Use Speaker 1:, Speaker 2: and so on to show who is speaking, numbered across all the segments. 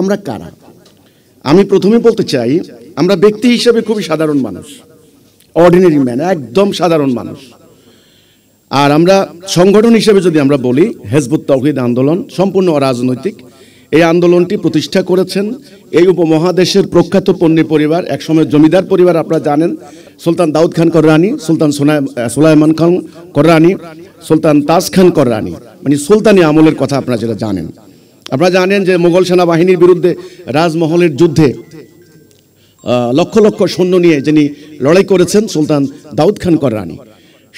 Speaker 1: আমরা কারা আমি প্রথমে বলতে চাই আমরা ব্যক্তি হিসাবে খুবই সাধারণ মানুষ অর্ডিনারি ম্যান একদম সাধারণ মানুষ আর আমরা সংগঠন হিসেবে যদি আমরা বলি হেজবুত তহিদ আন্দোলন সম্পূর্ণ অরাজনৈতিক এই আন্দোলনটি প্রতিষ্ঠা করেছেন এই উপমহাদেশের প্রখ্যাত পণ্যী পরিবার একসময় জমিদার পরিবার আপনারা জানেন সুলতান দাউদ খান কররানি সুলতান সুলাইমান খান কররানি সুলতান তাজ খান কররানি মানে সুলতানি আমলের কথা আপনারা যেটা জানেন আপনারা জানেন যে মোগল সেনাবাহিনীর বিরুদ্ধে রাজমহলের যুদ্ধে লক্ষ লক্ষ সৈন্য নিয়ে যিনি লড়াই করেছেন সুলতান দাউদ খান কররানি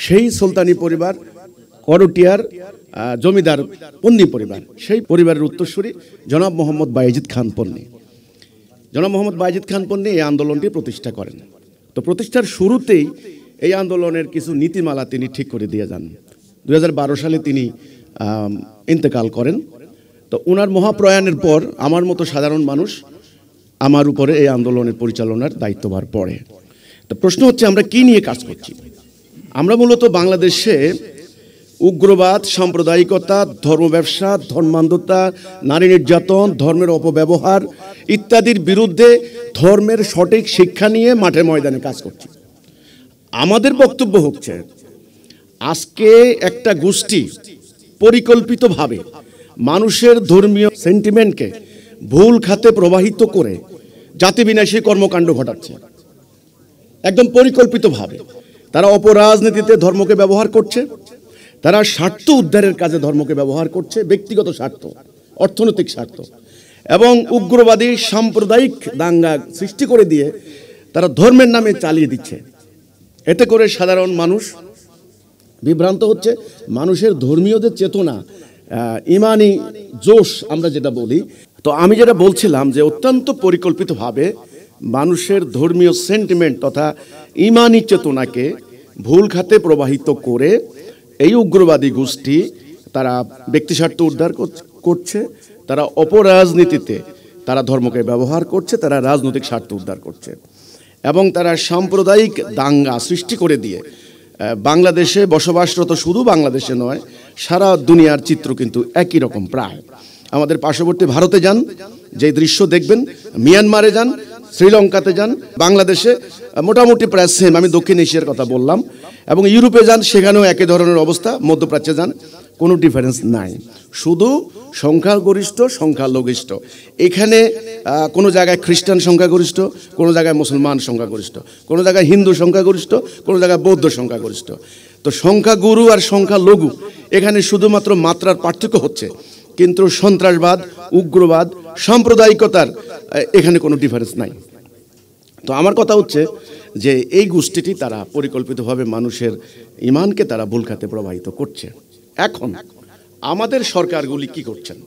Speaker 1: সেই সুলতানি পরিবার করটিয়ার জমিদার পন্নি পরিবার সেই পরিবারের উত্তরসূরি জনাব মোহাম্মদ বাইজিদ খান পন্নি জনাব মোহাম্মদ বাইজিদ খান পন্নি এই আন্দোলনটি প্রতিষ্ঠা করেন তো প্রতিষ্ঠার শুরুতেই এই আন্দোলনের কিছু নীতিমালা তিনি ঠিক করে দিয়ে যান দু সালে তিনি ইন্তেকাল করেন তো ওনার মহাপ্রয়াণের পর আমার মতো সাধারণ মানুষ আমার উপরে এই আন্দোলনের পরিচালনার দায়িত্বভার পড়ে তো প্রশ্ন হচ্ছে আমরা কি নিয়ে কাজ করছি আমরা মূলত বাংলাদেশে উগ্রবাদ সাম্প্রদায়িকতা ধর্ম ব্যবসা ধর্মান্ধতা নারী নির্যাতন ধর্মের অপব্যবহার ইত্যাদির বিরুদ্ধে ধর্মের সঠিক শিক্ষা নিয়ে মাঠে ময়দানে কাজ করছি আমাদের বক্তব্য হচ্ছে আজকে একটা গোষ্ঠী পরিকল্পিতভাবে মানুষের ধর্মীয় সেন্টিমেন্টকে ভুল খাতে প্রবাহিত করে জাতি কর্মকাণ্ড ঘটাচ্ছে একদম পরিকল্পিতভাবে তারা অপরাজনীতিতে ধর্মকে ব্যবহার করছে তারা স্বার্থ উদ্ধারের কাজে ধর্মকে ব্যবহার করছে ব্যক্তিগত স্বার্থ অর্থনৈতিক স্বার্থ এবং উগ্রবাদী সাম্প্রদায়িক দাঙ্গা সৃষ্টি করে দিয়ে তারা ধর্মের নামে চালিয়ে দিচ্ছে এতে করে সাধারণ মানুষ বিভ্রান্ত হচ্ছে মানুষের ধর্মীয় যে চেতনা ইমানি জোশ আমরা যেটা বলি তো আমি যেটা বলছিলাম যে অত্যন্ত পরিকল্পিতভাবে মানুষের ধর্মীয় সেন্টিমেন্ট তথা ইমানি চেতনাকে ভুল খাতে প্রবাহিত করে এই উগ্রবাদী গোষ্ঠী তারা ব্যক্তিস্বার্থ উদ্ধার করছে তারা অপরাজনীতিতে তারা ধর্মকে ব্যবহার করছে তারা রাজনৈতিক স্বার্থ উদ্ধার করছে এবং তারা সাম্প্রদায়িক দাঙ্গা সৃষ্টি করে দিয়ে বাংলাদেশে বসবাসরত শুধু বাংলাদেশে নয় সারা দুনিয়ার চিত্র কিন্তু একই রকম প্রায় আমাদের পার্শ্ববর্তী ভারতে যান যে দৃশ্য দেখবেন মিয়ানমারে যান শ্রীলঙ্কাতে যান বাংলাদেশে মোটামুটি প্রায় সেম আমি দক্ষিণ এশিয়ার কথা বললাম এবং ইউরোপে যান সেখানেও একই ধরনের অবস্থা মধ্যপ্রাচ্যে যান কোনো ডিফারেন্স নাই শুধু সংখ্যাগরিষ্ঠ সংখ্যালঘিষ্ঠ এখানে কোনো জায়গায় খ্রিস্টান সংখ্যাগরিষ্ঠ কোনো জায়গায় মুসলমান সংখ্যাগরিষ্ঠ কোনো জায়গায় হিন্দু সংখ্যাগরিষ্ঠ কোনো জায়গায় বৌদ্ধ সংখ্যাগরিষ্ঠ তো সংখ্যাগুরু আর সংখ্যালঘু এখানে শুধুমাত্র মাত্রার পার্থক্য হচ্ছে কিন্তু সন্ত্রাসবাদ উগ্রবাদ সাম্প্রদায়িকতার এখানে কোনো ডিফারেন্স নাই তো আমার কথা হচ্ছে যে এই গোষ্ঠীটি তারা পরিকল্পিতভাবে মানুষের ইমানকে তারা ভুল খাতে প্রবাহিত করছে এখন আমাদের সরকারগুলি কি করছেন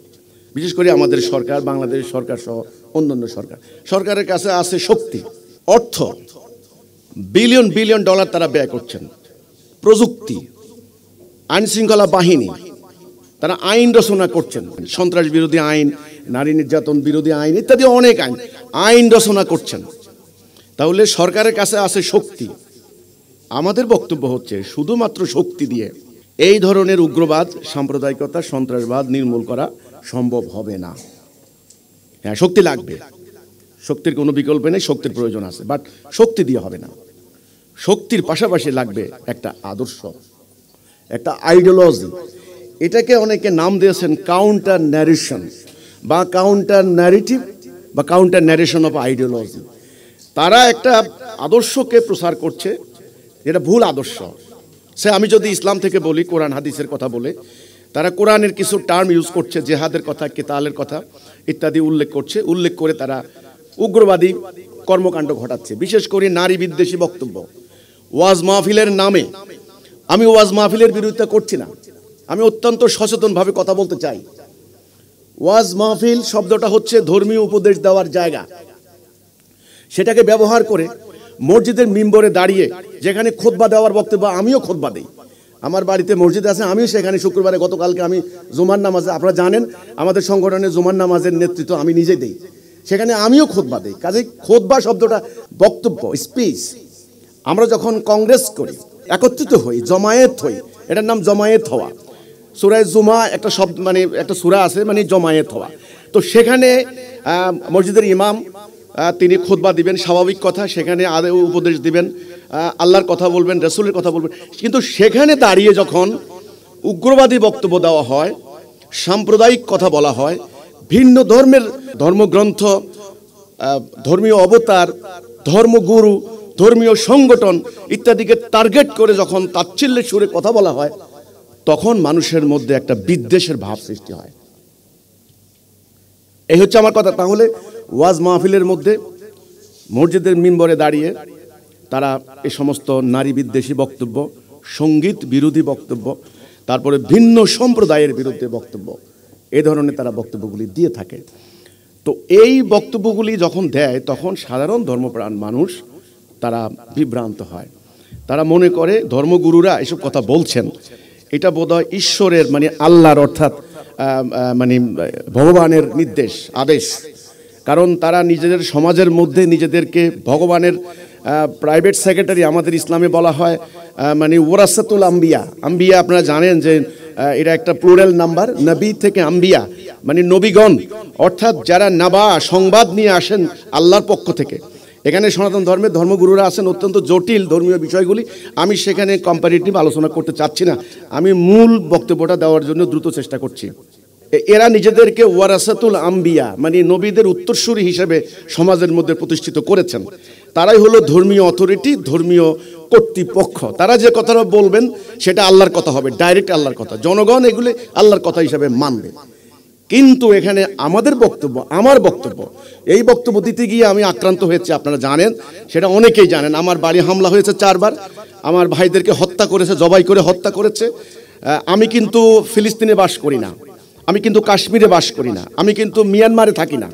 Speaker 1: বিশেষ করে আমাদের সরকার বাংলাদেশ সরকার সহ অন্যান্য সরকার সরকারের কাছে আছে শক্তি অর্থ বিলিয়ন বিলিয়ন ডলার তারা ব্যয় করছেন প্রযুক্তি আইন শৃঙ্খলা বাহিনী তারা আইন রচনা করছেন সন্ত্রাস বিরোধী আইন নারী নির্যাতন বিরোধী আইন ইত্যাদি অনেক আইন আইন রচনা করছেন তাহলে সরকারের কাছে আছে শক্তি আমাদের বক্তব্য হচ্ছে শুধুমাত্র শক্তি দিয়ে এই ধরনের উগ্রবাদ সাম্প্রদায়িকতা সন্ত্রাসবাদ নির্মূল করা সম্ভব হবে না হ্যাঁ শক্তি লাগবে শক্তির কোনো বিকল্প নেই শক্তির প্রয়োজন আছে বাট শক্তি দিয়ে হবে না শক্তির পাশাপাশি লাগবে একটা আদর্শ একটা আইডিওলজি এটাকে অনেকে নাম দিয়েছেন কাউন্টার ন্যারেশন বা কাউন্টার ন্যারেটিভ বা কাউন্টার ন্যারেশন অফ আইডিওলজি তারা একটা আদর্শকে প্রসার করছে যেটা ভুল আদর্শ সে আমি যদি ইসলাম থেকে বলি কোরআন হাদিসের কথা বলে তারা কোরআনের কিছু টার্ম ইউজ করছে জেহাদের কথা কেতালের কথা ইত্যাদি উল্লেখ করছে উল্লেখ করে তারা উগ্রবাদী কর্মকাণ্ড ঘটাচ্ছে বিশেষ করে নারী বিদ্বেষী বক্তব্য ওয়াজ মাহফিলের নামে আমি ওয়াজ মাহফিলের বিরোধিতা করছি না আমি অত্যন্ত সচেতনভাবে কথা বলতে চাই ওয়াজ মাহফিল শব্দটা হচ্ছে ধর্মীয় উপদেশ দেওয়ার জায়গা সেটাকে ব্যবহার করে মসজিদের মিম্বরে দাঁড়িয়ে যেখানে খোদবা দেওয়ার বক্তব্য আমিও খোদবা দিই আমার বাড়িতে মসজিদ আছে আমিও সেখানে শুক্রবারে গতকালকে আমি জুমার নামাজে আপনারা জানেন আমাদের সংগঠনে জুমার নামাজের নেতৃত্ব আমি নিজে দিই সেখানে আমিও খোদবা দিই কাজে খোদবা শব্দটা বক্তব্য স্পিচ আমরা যখন কংগ্রেস করি একত্রিত হই জমায়েত হই এটার নাম জমায়েত হওয়া সুরায় জুমা একটা শব্দ মানে একটা সুরা আছে মানে জমায়েত হওয়া তো সেখানে মসজিদের ইমাম তিনি খোদবা দিবেন স্বাভাবিক কথা সেখানে উপদেশ দিবেন আল্লাহর কথা বলবেন রসুলের কথা বলবেন কিন্তু সেখানে দাঁড়িয়ে যখন উগ্রবাদী বক্তব্য দেওয়া হয় সাম্প্রদায়িক কথা বলা হয় ভিন্ন ধর্মের ধর্মগ্রন্থ ধর্মীয় অবতার ধর্মগুরু ধর্মীয় সংগঠন ইত্যাদিকে টার্গেট করে যখন তাচ্ছিল্যের সুরে কথা বলা হয় তখন মানুষের মধ্যে একটা বিদ্বেষের ভাব সৃষ্টি হয় এই হচ্ছে আমার কথা তাহলে ওয়াজ মাহফিলের মধ্যে মসজিদের মিম্বরে দাঁড়িয়ে তারা এ সমস্ত নারী বিদ্বেষী বক্তব্য সঙ্গীত বিরোধী বক্তব্য তারপরে ভিন্ন সম্প্রদায়ের বিরুদ্ধে বক্তব্য এ ধরনের তারা বক্তব্যগুলি দিয়ে থাকে তো এই বক্তব্যগুলি যখন দেয় তখন সাধারণ ধর্মপ্রাণ মানুষ তারা বিভ্রান্ত হয় তারা মনে করে ধর্মগুরুরা এসব কথা বলছেন এটা বোধহয় ঈশ্বরের মানে আল্লাহর অর্থাৎ মানে ভগবানের নির্দেশ আদেশ কারণ তারা নিজেদের সমাজের মধ্যে নিজেদেরকে ভগবানের প্রাইভেট সেক্রেটারি আমাদের ইসলামে বলা হয় মানে ওরাসাতুল আম্বিয়া আম্বিয়া আপনারা জানেন যে এটা একটা প্লোরাল নাম্বার নবী থেকে আম্বিয়া মানে নবীগণ অর্থাৎ যারা নাবা সংবাদ নিয়ে আসেন আল্লাহর পক্ষ থেকে এখানে সনাতন ধর্মে ধর্মগুরুরা আছেন অত্যন্ত জটিল ধর্মীয় বিষয়গুলি আমি সেখানে কম্পারিটিভ আলোচনা করতে চাচ্ছি না আমি মূল বক্তব্যটা দেওয়ার জন্য দ্রুত চেষ্টা করছি এরা নিজেদেরকে ওয়ারাসাতুল আম্বিয়া মানে নবীদের উত্তরসূরি হিসেবে সমাজের মধ্যে প্রতিষ্ঠিত করেছেন তারাই হলো ধর্মীয় অথরিটি ধর্মীয় কর্তৃপক্ষ তারা যে কথাটা বলবেন সেটা আল্লাহর কথা হবে ডাইরেক্ট আল্লাহর কথা জনগণ এগুলি আল্লাহর কথা হিসাবে মানবে কিন্তু এখানে আমাদের বক্তব্য আমার বক্তব্য এই বক্তব্য দিতে গিয়ে আমি আক্রান্ত হয়েছে আপনারা জানেন সেটা অনেকেই জানেন আমার বাড়ি হামলা হয়েছে চারবার আমার ভাইদেরকে হত্যা করেছে জবাই করে হত্যা করেছে আমি কিন্তু ফিলিস্তিনে বাস করি না আমি কিন্তু কাশ্মীরে বাস করি না আমি কিন্তু মিয়ানমারে থাকি না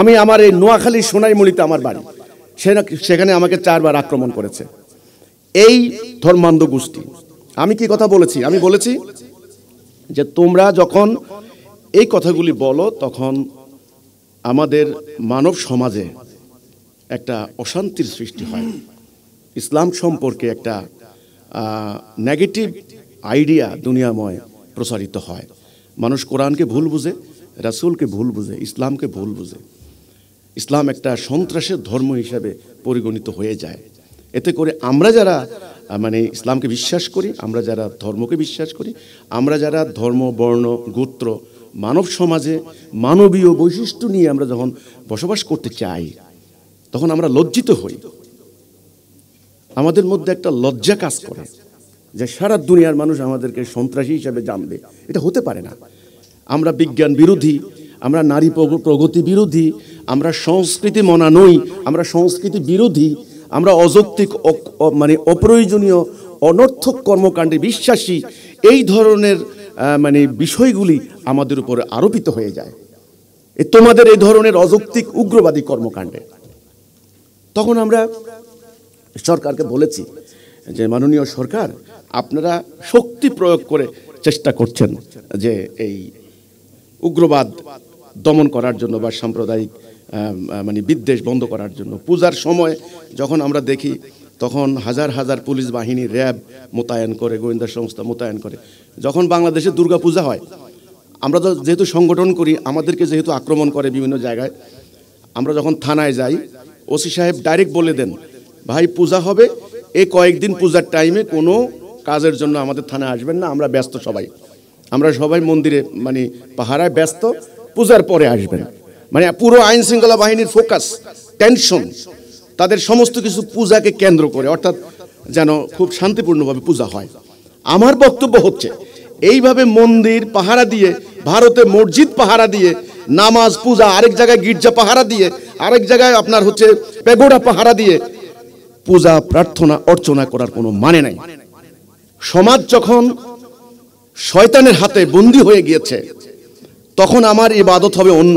Speaker 1: আমি আমার এই নোয়াখালী সোনাইমুড়িতে আমার বাড়ি সেখানে আমাকে চারবার আক্রমণ করেছে এই ধর্মান্ধ গোষ্ঠী আমি কি কথা বলেছি আমি বলেছি যে তোমরা যখন এই কথাগুলি বলো তখন আমাদের মানব সমাজে একটা অশান্তির সৃষ্টি হয় ইসলাম সম্পর্কে একটা নেগেটিভ আইডিয়া দুনিয়াময় প্রসারিত হয় মানুষ কোরআনকে ভুল বুঝে রাসুলকে ভুল বুঝে ইসলামকে ভুল বুঝে ইসলাম একটা সন্ত্রাসের ধর্ম হিসাবে পরিগণিত হয়ে যায় এতে করে আমরা যারা মানে ইসলামকে বিশ্বাস করি আমরা যারা ধর্মকে বিশ্বাস করি আমরা যারা ধর্ম বর্ণ গোত্র মানব সমাজে মানবীয় বৈশিষ্ট্য নিয়ে আমরা যখন বসবাস করতে চাই তখন আমরা লজ্জিত হই আমাদের মধ্যে একটা লজ্জা কাজ করে যে সারা দুনিয়ার মানুষ আমাদেরকে সন্ত্রাসী হিসাবে জানবে এটা হতে পারে না আমরা বিজ্ঞান বিরোধী আমরা নারী প্রগতি বিরোধী আমরা সংস্কৃতি মনা নই আমরা সংস্কৃতি বিরোধী আমরা অযৌক্তিক মানে অপ্রয়োজনীয় অনর্থক কর্মকাণ্ডে বিশ্বাসী এই ধরনের মানে বিষয়গুলি আমাদের উপরে আরোপিত হয়ে যায় এ তোমাদের এই ধরনের অযৌক্তিক উগ্রবাদী কর্মকাণ্ডে তখন আমরা সরকারকে বলেছি যে মাননীয় সরকার আপনারা শক্তি প্রয়োগ করে চেষ্টা করছেন যে এই উগ্রবাদ দমন করার জন্য বা সাম্প্রদায়িক মানে বিদ্বেষ বন্ধ করার জন্য পূজার সময় যখন আমরা দেখি তখন হাজার হাজার পুলিশ বাহিনী র্যাব মোতায়েন করে গোয়েন্দা সংস্থা মোতায়েন করে যখন বাংলাদেশে দুর্গা পূজা হয় আমরা তো যেহেতু সংগঠন করি আমাদেরকে যেহেতু আক্রমণ করে বিভিন্ন জায়গায় আমরা যখন থানায় যাই ওসি সাহেব ডাইরেক্ট বলে দেন ভাই পূজা হবে এই কয়েকদিন পূজার টাইমে কোনো কাজের জন্য আমাদের থানায় আসবেন না আমরা ব্যস্ত সবাই আমরা সবাই মন্দিরে মানে পাহারায় ব্যস্ত পূজার পরে আসবেন মানে পুরো আইন শৃঙ্খলা বাহিনীর ফোকাস টেনশন তাদের সমস্ত কিছু পূজাকে কেন্দ্র করে অর্থাৎ যেন খুব শান্তিপূর্ণভাবে পূজা হয় আমার বক্তব্য হচ্ছে এইভাবে মন্দির পাহারা দিয়ে ভারতে মসজিদ পাহারা দিয়ে নামাজ পূজা আরেক জায়গায় গির্জা পাহারা দিয়ে আরেক জায়গায় আপনার হচ্ছে পেগোড়া পাহারা দিয়ে পূজা প্রার্থনা অর্চনা করার কোনো মানে নাই সমাজ যখন শয়তানের হাতে বন্দী হয়ে গিয়েছে তখন আমার ইবাদত হবে অন্য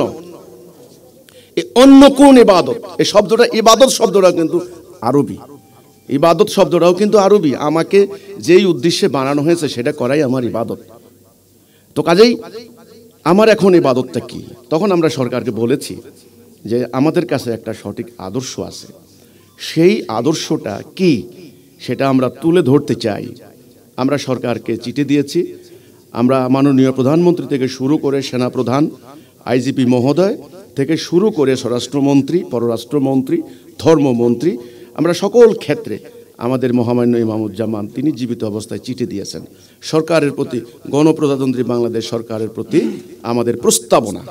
Speaker 1: এ অন্য কোন ইবাদত এই শব্দটা ইবাদত শব্দটা কিন্তু আরবি ইবাদত শব্দটাও কিন্তু আরবি আমাকে যেই উদ্দেশ্যে বানানো হয়েছে সেটা করাই আমার ইবাদত তো কাজেই আমার এখন ইবাদতটা কি তখন আমরা সরকারকে বলেছি যে আমাদের কাছে একটা সঠিক আদর্শ আছে সেই আদর্শটা কি সেটা আমরা তুলে ধরতে চাই আমরা সরকারকে চিঠি দিয়েছি আমরা মাননীয় প্রধানমন্ত্রী থেকে শুরু করে সেনাপ্রধান আইজিপি মহোদয় থেকে শুরু করে স্বরাষ্ট্রমন্ত্রী পররাষ্ট্রমন্ত্রী ধর্মমন্ত্রী আমরা সকল ক্ষেত্রে আমাদের মহামান্য ইমামুজ্জামান তিনি জীবিত অবস্থায় চিঠি দিয়েছেন সরকারের প্রতি গণপ্রজাতন্ত্রী বাংলাদেশ সরকারের প্রতি আমাদের প্রস্তাবনা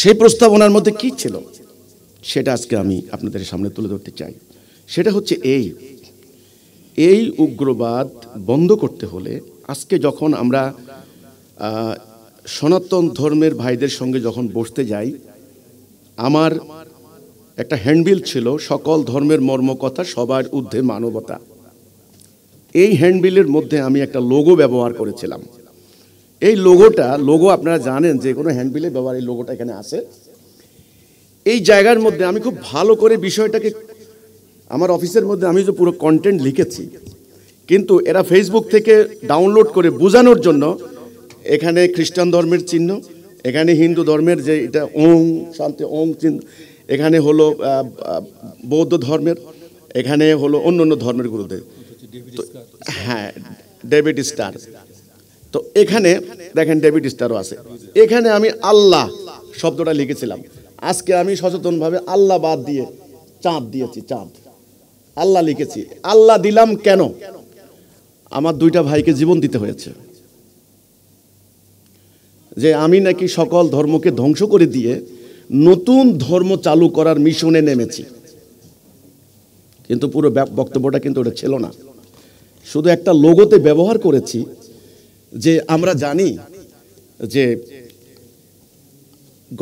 Speaker 1: সেই প্রস্তাবনার মধ্যে কি ছিল সেটা আজকে আমি আপনাদের সামনে তুলে ধরতে চাই সেটা হচ্ছে এই এই উগ্রবাদ বন্ধ করতে হলে আজকে যখন আমরা সনাতন ধর্মের ভাইদের সঙ্গে যখন বসতে যাই আমার একটা হ্যান্ডবিল ছিল সকল ধর্মের মর্মকথা সবার ঊর্ধ্বে মানবতা এই হ্যান্ডবিলের মধ্যে আমি একটা লোগো ব্যবহার করেছিলাম এই লোগোটা লোগো আপনারা জানেন যে কোনো হ্যান্ডবিলে ব্যবহার এই লোগোটা এখানে আছে এই জায়গার মধ্যে আমি খুব ভালো করে বিষয়টাকে আমার অফিসের মধ্যে আমি যে পুরো কন্টেন্ট লিখেছি কিন্তু এরা ফেসবুক থেকে ডাউনলোড করে বোঝানোর জন্য এখানে খ্রিস্টান ধর্মের চিহ্ন এখানে হিন্দু ধর্মের যে এটা ওং শান্তি ওং চিহ্ন এখানে হলো বৌদ্ধ ধর্মের এখানে হলো অন্য অন্য ধর্মের গুরুদেব হ্যাঁ ডেভিড স্টার তো এখানে দেখেন ডেভিড স্টারও আছে এখানে আমি আল্লাহ শব্দটা লিখেছিলাম আজকে আমি সচেতনভাবে আল্লাহ বাদ দিয়ে চাঁদ দিয়েছি চাঁদ আল্লাহ লিখেছি আল্লাহ দিলাম কেন আমার দুইটা ভাইকে জীবন দিতে হয়েছে যে আমি নাকি সকল ধর্মকে ধ্বংস করে দিয়ে নতুন ধর্ম চালু করার মিশনে নেমেছি কিন্তু পুরো বক্তব্যটা কিন্তু ওটা ছিল না শুধু একটা লোগোতে ব্যবহার করেছি যে আমরা জানি যে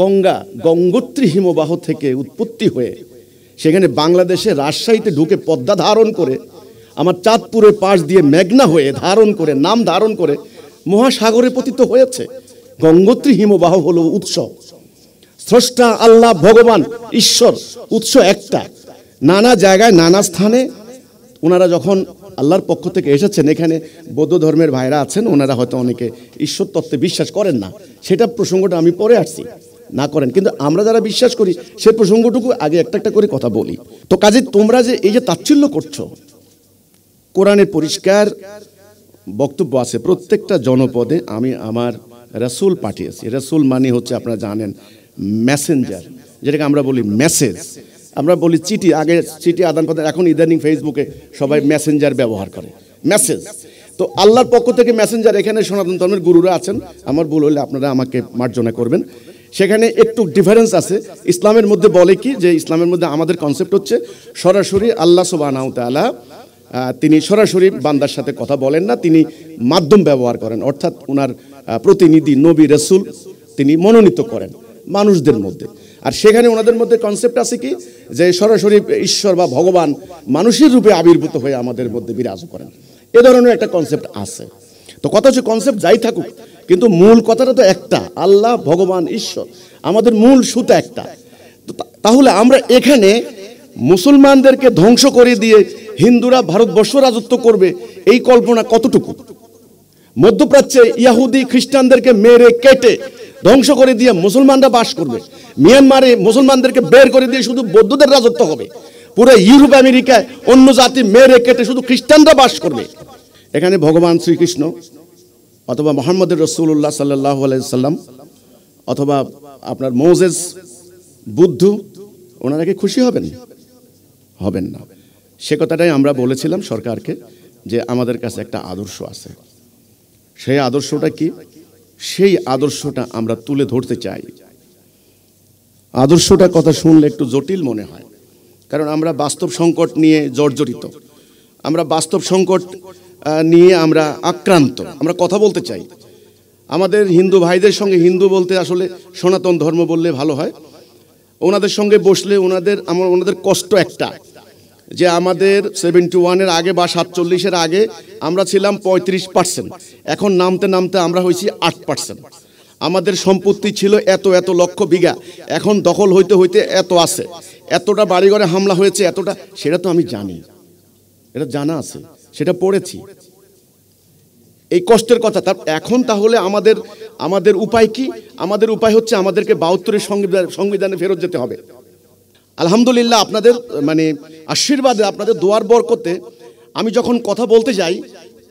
Speaker 1: গঙ্গা গঙ্গোত্রী হিমবাহ থেকে উৎপত্তি হয়ে সেখানে বাংলাদেশে রাজশাহীতে ঢুকে পদ্মা ধারণ করে আমার চাঁদপুরের পাশ দিয়ে মেঘনা হয়ে ধারণ করে নাম ধারণ করে মহাসাগরে পতিত হয়েছে গঙ্গোত্রী হিমবাহ হল উৎসব স্রষ্টা আল্লাহ ভগবান ঈশ্বর উৎস একটা নানা জায়গায় নানা স্থানে ওনারা যখন আল্লাহর পক্ষ থেকে এসেছেন এখানে বৌদ্ধ ধর্মের ভাইরা আছেন ওনারা হয়তো অনেকে ঈশ্বর তত্ত্বে বিশ্বাস করেন না সেটা প্রসঙ্গটা আমি পরে আসছি না করেন কিন্তু আমরা যারা বিশ্বাস করি সে প্রসঙ্গটুকু আগে একটা একটা করে কথা বলি তো কাজে তোমরা যে এই যে তাচ্ছিল্য করছো কোরআনের পরিষ্কার বক্তব্য আছে প্রত্যেকটা জনপদে আমি আমার রাসুল পাঠিয়েছি রাসুল মানে হচ্ছে আপনারা জানেন মেসেঞ্জার যেটাকে আমরা বলি মেসেজ আমরা বলি চিঠি আগে চিঠি আদান প্রদান এখন ইদানিং ফেসবুকে সবাই মেসেঞ্জার ব্যবহার করে মেসেজ তো আল্লাহর পক্ষ থেকে মেসেঞ্জার এখানে সনাতন ধর্মের গুরুরা আছেন আমার ভুল হলে আপনারা আমাকে মার্জনা করবেন সেখানে একটু ডিফারেন্স আছে ইসলামের মধ্যে বলে কি যে ইসলামের মধ্যে আমাদের কনসেপ্ট হচ্ছে সরাসরি আল্লাহ সুবাহ তালা তিনি সরাসরি বান্দার সাথে কথা বলেন না তিনি মাধ্যম ব্যবহার করেন অর্থাৎ ওনার প্রতিনিধি নবী রসুল তিনি মনোনীত করেন মানুষদের মধ্যে আর সেখানে ওনাদের মধ্যে কনসেপ্ট আছে কি যে সরাসরি ঈশ্বর বা ভগবান মানুষের রূপে আবির্ভূত হয়ে আমাদের মধ্যে বিরাজ করেন এ ধরনের একটা কনসেপ্ট আছে তো কথা হচ্ছে কনসেপ্ট যাই থাকুক কিন্তু মূল কথাটা তো একটা আল্লাহ ভগবান ঈশ্বর আমাদের মূল সুতা একটা তাহলে আমরা এখানে মুসলমানদেরকে ধ্বংস করে দিয়ে হিন্দুরা ভারতবর্ষ রাজত্ব করবে এই কল্পনা কতটুকু মধ্যপ্রাচ্যে ইয়াহুদি খ্রিস্টানদেরকে মেরে কেটে ধ্বংস করে দিয়ে মুসলমানরা বাস করবে মিয়ানমারে মুসলমানদেরকে বের করে দিয়ে শুধু বৌদ্ধদের রাজত্ব হবে পুরো ইউরোপ আমেরিকায় অন্য জাতি মেরে কেটে শুধু খ্রিস্টানরা বাস করবে এখানে ভগবান শ্রীকৃষ্ণ অথবা মোহাম্মদ রসুল্লাহ সাল্লাহ আলাইসাল্লাম অথবা আপনার মৌজেজ বুদ্ধ ওনারা কি খুশি হবেন হবেন না সে কথাটাই আমরা বলেছিলাম সরকারকে যে আমাদের কাছে একটা আদর্শ আছে সেই আদর্শটা কি সেই আদর্শটা আমরা তুলে ধরতে চাই আদর্শটা কথা শুনলে একটু জটিল মনে হয় কারণ আমরা বাস্তব সংকট নিয়ে জর্জরিত আমরা বাস্তব সংকট নিয়ে আমরা আক্রান্ত আমরা কথা বলতে চাই আমাদের হিন্দু ভাইদের সঙ্গে হিন্দু বলতে আসলে সনাতন ধর্ম বললে ভালো হয় ওনাদের সঙ্গে বসলে ওনাদের আমার ওনাদের কষ্ট একটা যে আমাদের সেভেন্টি ওয়ানের আগে বা সাতচল্লিশের আগে আমরা ছিলাম পঁয়ত্রিশ পার্সেন্ট এখন নামতে নামতে আমরা হয়েছি আট পার্সেন্ট আমাদের সম্পত্তি ছিল এত এত লক্ষ বিঘা এখন দখল হইতে হইতে এত আছে এতটা বাড়িঘরে হামলা হয়েছে এতটা সেটা তো আমি জানি এটা জানা আছে সেটা পড়েছি এই কষ্টের কথা তার এখন তাহলে আমাদের আমাদের উপায় কি আমাদের উপায় হচ্ছে আমাদেরকে বাহাত্তরের সংবিধান সংবিধানে ফেরত যেতে হবে আলহামদুলিল্লাহ আপনাদের মানে আশীর্বাদে আপনাদের দোয়ার বরকতে আমি যখন কথা বলতে যাই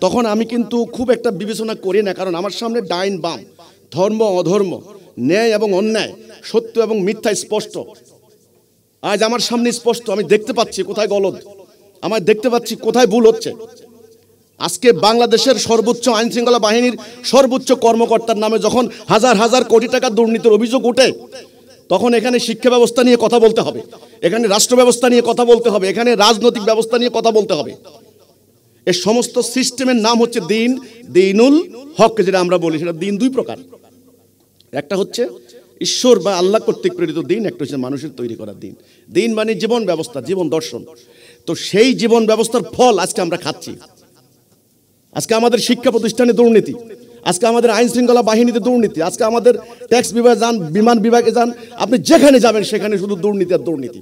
Speaker 1: তখন আমি কিন্তু খুব একটা বিবেচনা করি না কারণ আমার সামনে ডাইন বাম ধর্ম অধর্ম ন্যায় এবং অন্যায় সত্য এবং মিথ্যা স্পষ্ট আজ আমার সামনে স্পষ্ট আমি দেখতে পাচ্ছি কোথায় গলদ আমার দেখতে পাচ্ছি কোথায় ভুল হচ্ছে আজকে বাংলাদেশের সর্বোচ্চ আইন শৃঙ্খলা বাহিনীর সর্বোচ্চ কর্মকর্তার নামে যখন হাজার হাজার কোটি টাকা দুর্নীতির অভিযোগ ওঠে তখন এখানে শিক্ষা ব্যবস্থা নিয়ে কথা বলতে হবে এখানে রাষ্ট্র ব্যবস্থা নিয়ে কথা বলতে হবে এখানে রাজনৈতিক ব্যবস্থা নিয়ে কথা বলতে হবে এ সমস্ত সিস্টেমের নাম হচ্ছে দিন দিনুল হক যেটা আমরা বলি সেটা দিন দুই প্রকার একটা হচ্ছে ঈশ্বর বা আল্লাহ কর্তৃক প্রেরিত দিন একটা হচ্ছে মানুষের তৈরি করার দিন দিন মানে জীবন ব্যবস্থা জীবন দর্শন তো সেই জীবন ব্যবস্থার ফল আজকে আমরা খাচ্ছি আজকে আমাদের শিক্ষা প্রতিষ্ঠানে দুর্নীতি আজকে আমাদের আইন শৃঙ্খলা বাহিনীতে দুর্নীতি আজকে আমাদের ট্যাক্স বিভাগে যান বিমান বিভাগে যান আপনি যেখানে যাবেন সেখানে শুধু দুর্নীতি আর দুর্নীতি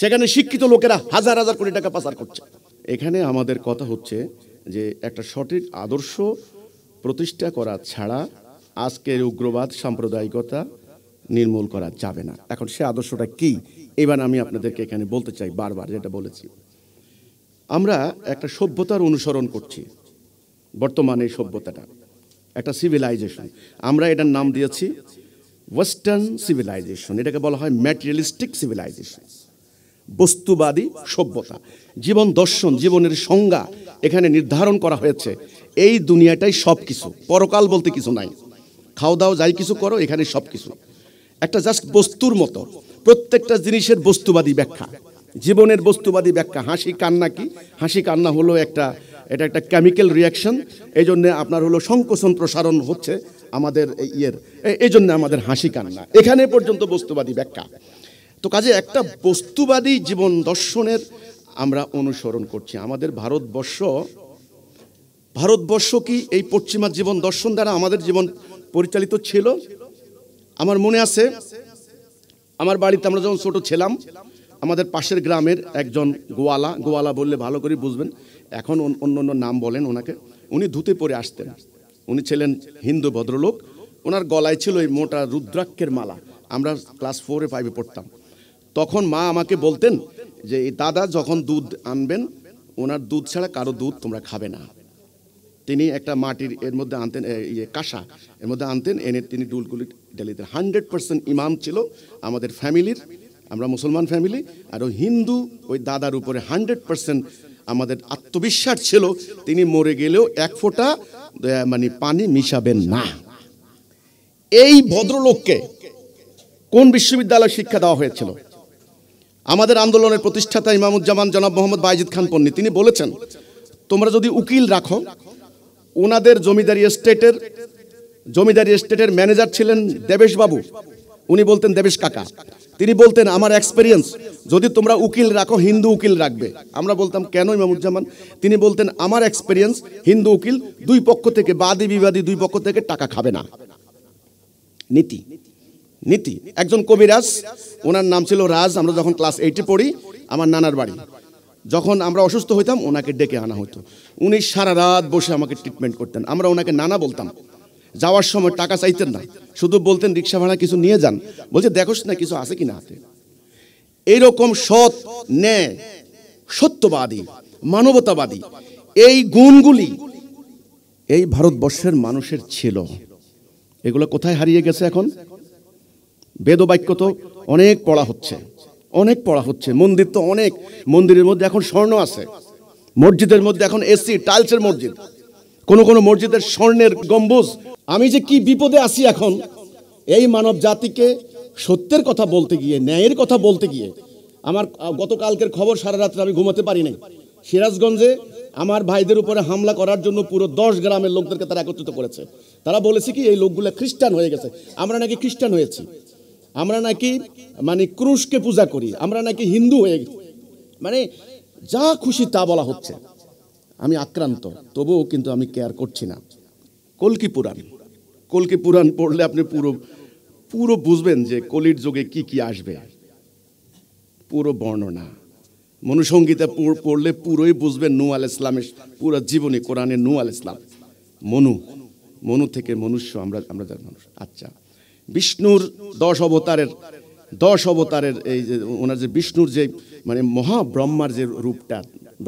Speaker 1: সেখানে শিক্ষিত লোকেরা হাজার হাজার কোটি টাকা পাচার করছে এখানে আমাদের কথা হচ্ছে যে একটা সঠিক আদর্শ প্রতিষ্ঠা করা ছাড়া আজকের উগ্রবাদ সাম্প্রদায়িকতা নির্মূল করা যাবে না এখন সে আদর্শটা কী এবার আমি আপনাদেরকে এখানে বলতে চাই বারবার যেটা বলেছি আমরা একটা সভ্যতার অনুসরণ করছি বর্তমানে এই সভ্যতাটা একটা সিভিলাইজেশন আমরা এটার নাম দিয়েছি ওয়েস্টার্ন সিভিলাইজেশন এটাকে বলা হয় ম্যাটেরিয়ালিস্টিক সিভিলাইজেশন বস্তুবাদী সভ্যতা জীবন দর্শন জীবনের সংজ্ঞা এখানে নির্ধারণ করা হয়েছে এই দুনিয়াটাই সব কিছু পরকাল বলতে কিছু নাই খাওয়া দাও যাই কিছু করো এখানে সব কিছু একটা জাস্ট বস্তুর মতো প্রত্যেকটা জিনিসের বস্তুবাদী ব্যাখ্যা জীবনের বস্তুবাদী ব্যাখ্যা হাসি কান্না কি হাসি কান্না হলো একটা এটা একটা কেমিক্যাল রিয়াকশন এই জন্যে আপনার হলো সংকোচন প্রসারণ হচ্ছে আমাদের ইয়ের এই জন্য আমাদের হাসি কান্না এখানে পর্যন্ত বস্তুবাদী ব্যাখ্যা তো কাজে একটা বস্তুবাদী জীবন দর্শনের আমরা অনুসরণ করছি আমাদের ভারতবর্ষ ভারতবর্ষ কি এই পশ্চিমা জীবন দর্শন দ্বারা আমাদের জীবন পরিচালিত ছিল আমার মনে আছে আমার বাড়িতে আমরা যখন ছোট ছিলাম আমাদের পাশের গ্রামের একজন গোয়ালা গোয়ালা বললে ভালো করে বুঝবেন এখন অন্য অন্য নাম বলেন ওনাকে উনি ধুতে পরে আসতেন উনি ছিলেন হিন্দু ভদ্রলোক ওনার গলায় ছিল ওই মোটা রুদ্রাক্ষের মালা আমরা ক্লাস ফোরে ফাইভে পড়তাম তখন মা আমাকে বলতেন যে এই দাদা যখন দুধ আনবেন ওনার দুধ ছাড়া কারো দুধ তোমরা খাবে না তিনি একটা মাটির এর মধ্যে আনতেন ইয়ে কাঁসা এর মধ্যে আনতেন এনে তিনি ডুলগুলি ইটালিতে হান্ড্রেড পার্সেন্ট ইমাম ছিল আমাদের ফ্যামিলির আমরা মুসলমান ফ্যামিলি আর ওই হিন্দু ওই দাদার উপরে হান্ড্রেড পার্সেন্ট আমাদের আত্মবিশ্বাস ছিল তিনি মরে গেলেও এক ফোঁটা মানে পানি মিশাবেন না এই ভদ্রলোককে কোন বিশ্ববিদ্যালয়ে শিক্ষা দেওয়া হয়েছিল আমাদের আন্দোলনের প্রতিষ্ঠাতা ইমামুজ্জামান জনাব মোহাম্মদ বাইজিদ খান পন্নী তিনি বলেছেন তোমরা যদি উকিল রাখো ওনাদের জমিদারি স্টেটের জমিদারি এস্টেটের ম্যানেজার ছিলেন দেবেশ বাবু উনি বলতেন দেবেশ কাকা তিনি বলতেন আমার এক্সপিরিয়েন্স যদি তোমরা উকিল রাখো হিন্দু উকিল রাখবে আমরা বলতাম কেন ইমামুজ্জামান তিনি বলতেন আমার এক্সপিরিয়েন্স হিন্দু উকিল দুই পক্ষ থেকে বাদী বিবাদী দুই পক্ষ থেকে টাকা খাবে না নীতি নীতি একজন কবিরাজ ওনার নাম ছিল রাজ আমরা যখন ক্লাস এইটে পড়ি আমার নানার বাড়ি যখন আমরা অসুস্থ হইতাম ওনাকে ডেকে আনা হতো উনি সারা রাত বসে আমাকে ট্রিটমেন্ট করতেন আমরা ওনাকে নানা বলতাম যাওয়ার সময় টাকা চাইতেন না শুধু বলতেন রিক্সা ভাড়া কিছু নিয়ে যান বলছে দেখোস না কিছু আছে কি না হাতে এইরকম সৎ ন্যায় সত্যবাদী মানবতাবাদী এই গুণগুলি এই ভারতবর্ষের মানুষের ছিল এগুলো কোথায় হারিয়ে গেছে এখন বেদবাক্য তো অনেক পড়া হচ্ছে অনেক পড়া হচ্ছে মন্দির তো অনেক মন্দিরের মধ্যে এখন স্বর্ণ আছে মসজিদের মধ্যে এখন এসি টাইলসের মসজিদ কোনো কোনো মসজিদের স্বর্ণের গম্বুজ আমি যে কি বিপদে আছি এখন এই মানব জাতিকে সত্যের কথা বলতে গিয়ে ন্যায়ের কথা বলতে গিয়ে আমার গতকালকের খবর সারা রাত্রে আমি ঘুমাতে পারি নাই সিরাজগঞ্জে আমার ভাইদের উপরে হামলা করার জন্য পুরো দশ গ্রামের লোকদেরকে তারা একত্রিত করেছে তারা বলেছে কি এই লোকগুলো খ্রিস্টান হয়ে গেছে আমরা নাকি খ্রিস্টান হয়েছি আমরা নাকি মানে ক্রুশকে পূজা করি আমরা নাকি হিন্দু হয়ে মানে যা খুশি তা বলা হচ্ছে আমি আক্রান্ত তবুও কিন্তু আমি কেয়ার করছি না কলকি পুরাণ কলকে পুরাণ পড়লে আপনি পুরো পুরো বুঝবেন যে কলির যোগে কি কি আসবে পুরো বর্ণনা মনুসংগীতা পড়লে পুরোই বুঝবেন নু আল ইসলামের পুরো জীবনী কোরআনে নু আল ইসলাম মনু মনু থেকে মনুষ্য আমরা আমরা যার মানুষ আচ্ছা বিষ্ণুর দশ অবতারের দশ অবতারের এই যে ওনার যে বিষ্ণুর যে মানে মহাব্রহ্মার যে রূপটা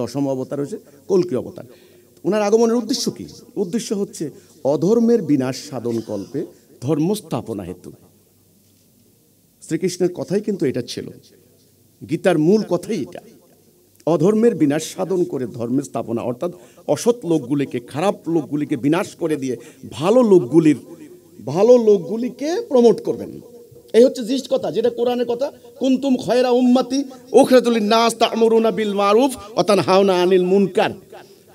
Speaker 1: দশম অবতার হয়েছে কলকি অবতার ওনার আগমনের উদ্দেশ্য কি উদ্দেশ্য হচ্ছে অধর্মের বিনাশ সাধন কল্পে ধর্মস্থাপনা হেতু শ্রীকৃষ্ণের কথাই কিন্তু এটা ছিল গীতার মূল কথাই এটা অধর্মের বিনাশ সাধন করে ধর্মের স্থাপনা অর্থাৎ অসৎ লোকগুলিকে খারাপ লোকগুলিকে বিনাশ করে দিয়ে ভালো লোকগুলির ভালো লোকগুলিকে প্রমোট করবেন এই হচ্ছে জিস কথা যেটা কোরআনের কথা কুন্তুম খয়রা উম্মাতি তুলি নাস তামরুনা বিল মারুফ অতান হাওনা আনিল মুনকার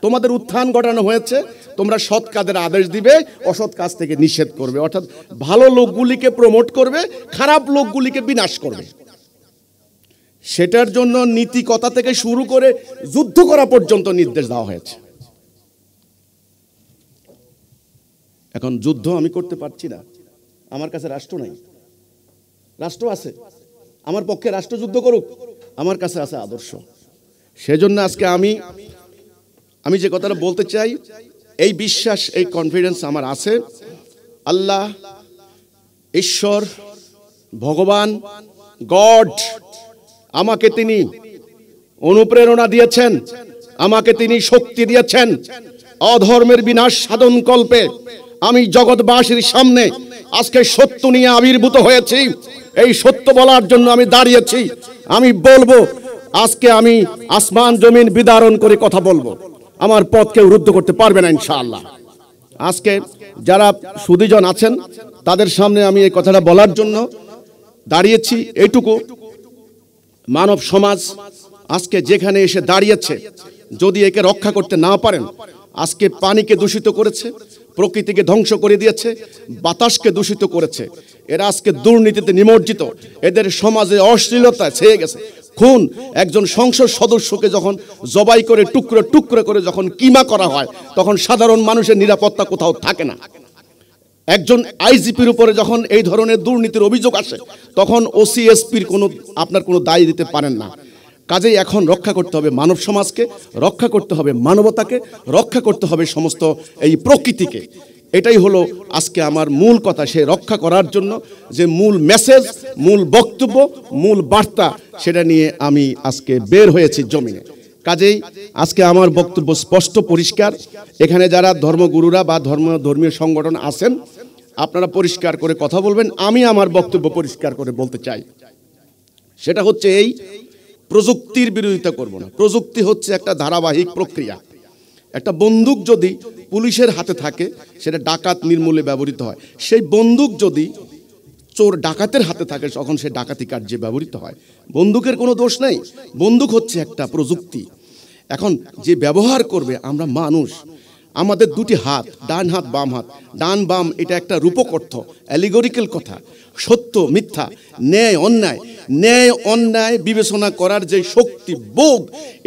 Speaker 1: তোমাদের উত্থান ঘটানো হয়েছে তোমরা সৎ কাজের আদেশ দিবে অসৎ কাজ থেকে নিষেধ করবে অর্থাৎ ভালো লোকগুলিকে প্রমোট করবে খারাপ লোকগুলিকে বিনাশ করবে সেটার জন্য নীতিকতা থেকে শুরু করে যুদ্ধ করা পর্যন্ত নির্দেশ দেওয়া হয়েছে এখন যুদ্ধ আমি করতে পারছি না আমার কাছে রাষ্ট্র নাই রাষ্ট্র আছে আমার পক্ষে রাষ্ট্র যুদ্ধ করুক আমার কাছে আছে আদর্শ সেজন্য আজকে আমি আমি যে কথাটা বলতে চাই এই বিশ্বাস এই কনফিডেন্স আমার আছে আল্লাহ ঈশ্বর ভগবান গড আমাকে তিনি অনুপ্রেরণা দিয়েছেন আমাকে তিনি শক্তি দিয়েছেন অধর্মের বিনাশ সাধন কল্পে আমি জগৎবাসীর সামনে আজকে সত্য নিয়ে আবির্ভূত হয়েছি এই সত্য বলার জন্য আমি দাঁড়িয়েছি আমি বলবো আজকে আমি আসমান জমিন বিদারণ করে কথা বলবো আমার পথকে রুদ্ধ করতে পারবে না ইনশাআল্লাহ আজকে যারা সুদীজন আছেন তাদের সামনে আমি এই কথাটা বলার জন্য দাঁড়িয়েছি এইটুকু মানব সমাজ আজকে যেখানে এসে দাঁড়িয়েছে যদি একে রক্ষা করতে না পারেন আজকে পানিকে দূষিত করেছে প্রকৃতিকে ধ্বংস করে দিয়েছে বাতাসকে দূষিত করেছে এরা আজকে দুর্নীতিতে নিমজ্জিত এদের সমাজে অশ্লীলতা ছেয়ে গেছে খুন একজন সংসদ সদস্যকে যখন জবাই করে টুকরো টুকরো করে যখন কিমা করা হয় তখন সাধারণ মানুষের নিরাপত্তা কোথাও থাকে না একজন আইজিপির উপরে যখন এই ধরনের দুর্নীতির অভিযোগ আসে তখন ওসিএসপির কোনো আপনার কোনো দায় দিতে পারেন না কাজেই এখন রক্ষা করতে হবে মানব সমাজকে রক্ষা করতে হবে মানবতাকে রক্ষা করতে হবে সমস্ত এই প্রকৃতিকে এটাই হলো আজকে আমার মূল কথা সে রক্ষা করার জন্য যে মূল মেসেজ মূল বক্তব্য মূল বার্তা সেটা নিয়ে আমি আজকে বের হয়েছি জমিনে কাজেই আজকে আমার বক্তব্য স্পষ্ট পরিষ্কার এখানে যারা ধর্মগুরুরা বা ধর্ম ধর্মীয় সংগঠন আছেন আপনারা পরিষ্কার করে কথা বলবেন আমি আমার বক্তব্য পরিষ্কার করে বলতে চাই সেটা হচ্ছে এই প্রযুক্তির বিরোধিতা করব না প্রযুক্তি হচ্ছে একটা ধারাবাহিক প্রক্রিয়া একটা বন্দুক যদি পুলিশের হাতে থাকে সেটা ডাকাত নির্মূলে ব্যবহৃত হয় সেই বন্দুক যদি চোর ডাকাতের হাতে থাকে তখন সে ডাকাতি কার্যে ব্যবহৃত হয় বন্দুকের কোনো দোষ নেই বন্দুক হচ্ছে একটা প্রযুক্তি এখন যে ব্যবহার করবে আমরা মানুষ আমাদের দুটি হাত ডান হাত বাম হাত ডান বাম এটা একটা রূপক অর্থ অ্যালিগোরিক্যাল কথা সত্য মিথ্যা ন্যায় অন্যায় ন্যায় অন্যায় বিবেচনা করার যে শক্তি বোধ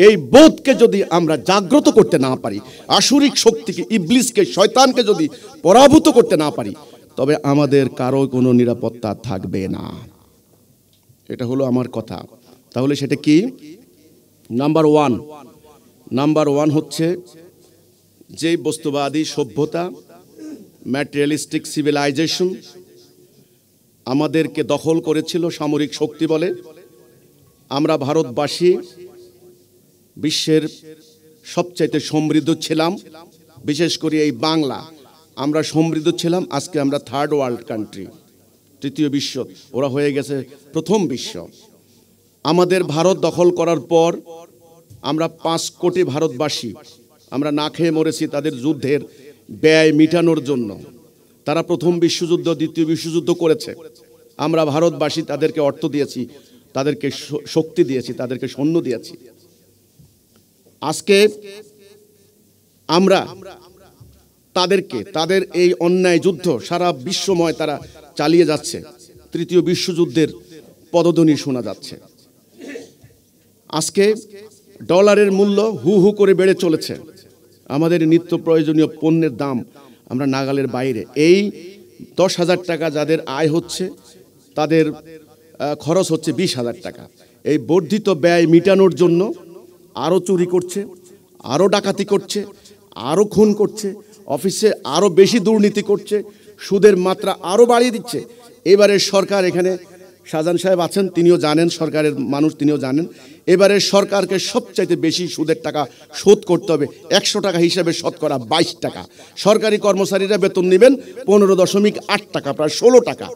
Speaker 1: এই বোধকে যদি আমরা জাগ্রত করতে না পারি আসুরিক শক্তিকে ইবলিসকে শয়তানকে যদি পরাভূত করতে না পারি তবে আমাদের কারো কোনো নিরাপত্তা থাকবে না এটা হলো আমার কথা তাহলে সেটা কি নাম্বার ওয়ান নাম্বার ওয়ান হচ্ছে যে বস্তুবাদী সভ্যতা ম্যাটেরিয়ালিস্টিক সিভিলাইজেশন আমাদেরকে দখল করেছিল সামরিক শক্তি বলে আমরা ভারতবাসী বিশ্বের সবচাইতে সমৃদ্ধ ছিলাম বিশেষ করে এই বাংলা আমরা সমৃদ্ধ ছিলাম আজকে আমরা থার্ড ওয়ার্ল্ড কান্ট্রি তৃতীয় বিশ্ব ওরা হয়ে গেছে প্রথম বিশ্ব আমাদের ভারত দখল করার পর আমরা পাঁচ কোটি ভারতবাসী আমরা না খেয়ে মরেছি তাদের যুদ্ধের ব্যয় মিটানোর জন্য তারা প্রথম বিশ্বযুদ্ধ দ্বিতীয় বিশ্বযুদ্ধ করেছে আমরা ভারতবাসী তাদেরকে অর্থ দিয়েছি তাদেরকে শক্তি দিয়েছি তাদেরকে সৈন্য দিয়েছি আজকে আমরা তাদেরকে তাদের এই অন্যায় যুদ্ধ সারা বিশ্বময় তারা চালিয়ে যাচ্ছে তৃতীয় বিশ্বযুদ্ধের পদধ্বনি শোনা যাচ্ছে আজকে ডলারের মূল্য হু হু করে বেড়ে চলেছে আমাদের নিত্য প্রয়োজনীয় পণ্যের দাম আমরা নাগালের বাইরে এই দশ হাজার টাকা যাদের আয় হচ্ছে তাদের খরচ হচ্ছে বিশ হাজার টাকা এই বর্ধিত ব্যয় মিটানোর জন্য আরও চুরি করছে আরও ডাকাতি করছে আরও খুন করছে অফিসে আরও বেশি দুর্নীতি করছে সুদের মাত্রা আরও বাড়িয়ে দিচ্ছে এবারে সরকার এখানে শাহজাহান সাহেব আছেন তিনিও জানেন সরকারের মানুষ তিনিও জানেন এবারে সরকারকে সবচাইতে বেশি সুদের টাকা শোধ করতে হবে একশো টাকা হিসাবে শতকরা বাইশ টাকা সরকারি কর্মচারীরা বেতন নেবেন পনেরো দশমিক আট টাকা প্রায় ষোলো টাকা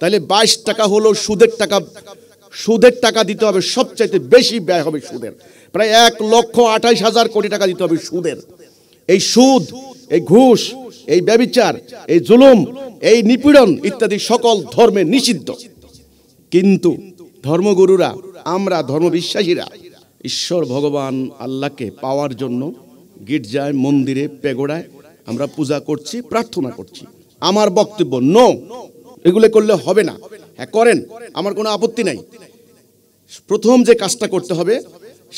Speaker 1: তাহলে বাইশ টাকা হলো সুদের টাকা সুদের টাকা দিতে হবে সবচাইতে বেশি ব্যয় হবে সুদের প্রায় এক লক্ষ আঠাইশ হাজার কোটি টাকা দিতে হবে সুদের এই সুদ এই ঘুষ এই ব্যবিচার এই জুলুম এই নিপীড়ন ইত্যাদি সকল ধর্মে নিষিদ্ধ কিন্তু ধর্মগুরুরা আমরা ধর্মবিশ্বাসীরা ঈশ্বর ভগবান আল্লাহকে পাওয়ার জন্য গির্জায় মন্দিরে পেগোড়ায় আমরা পূজা করছি প্রার্থনা করছি আমার বক্তব্য নো এগুলো করলে হবে না হ্যাঁ করেন আমার কোনো আপত্তি নাই প্রথম যে কাজটা করতে হবে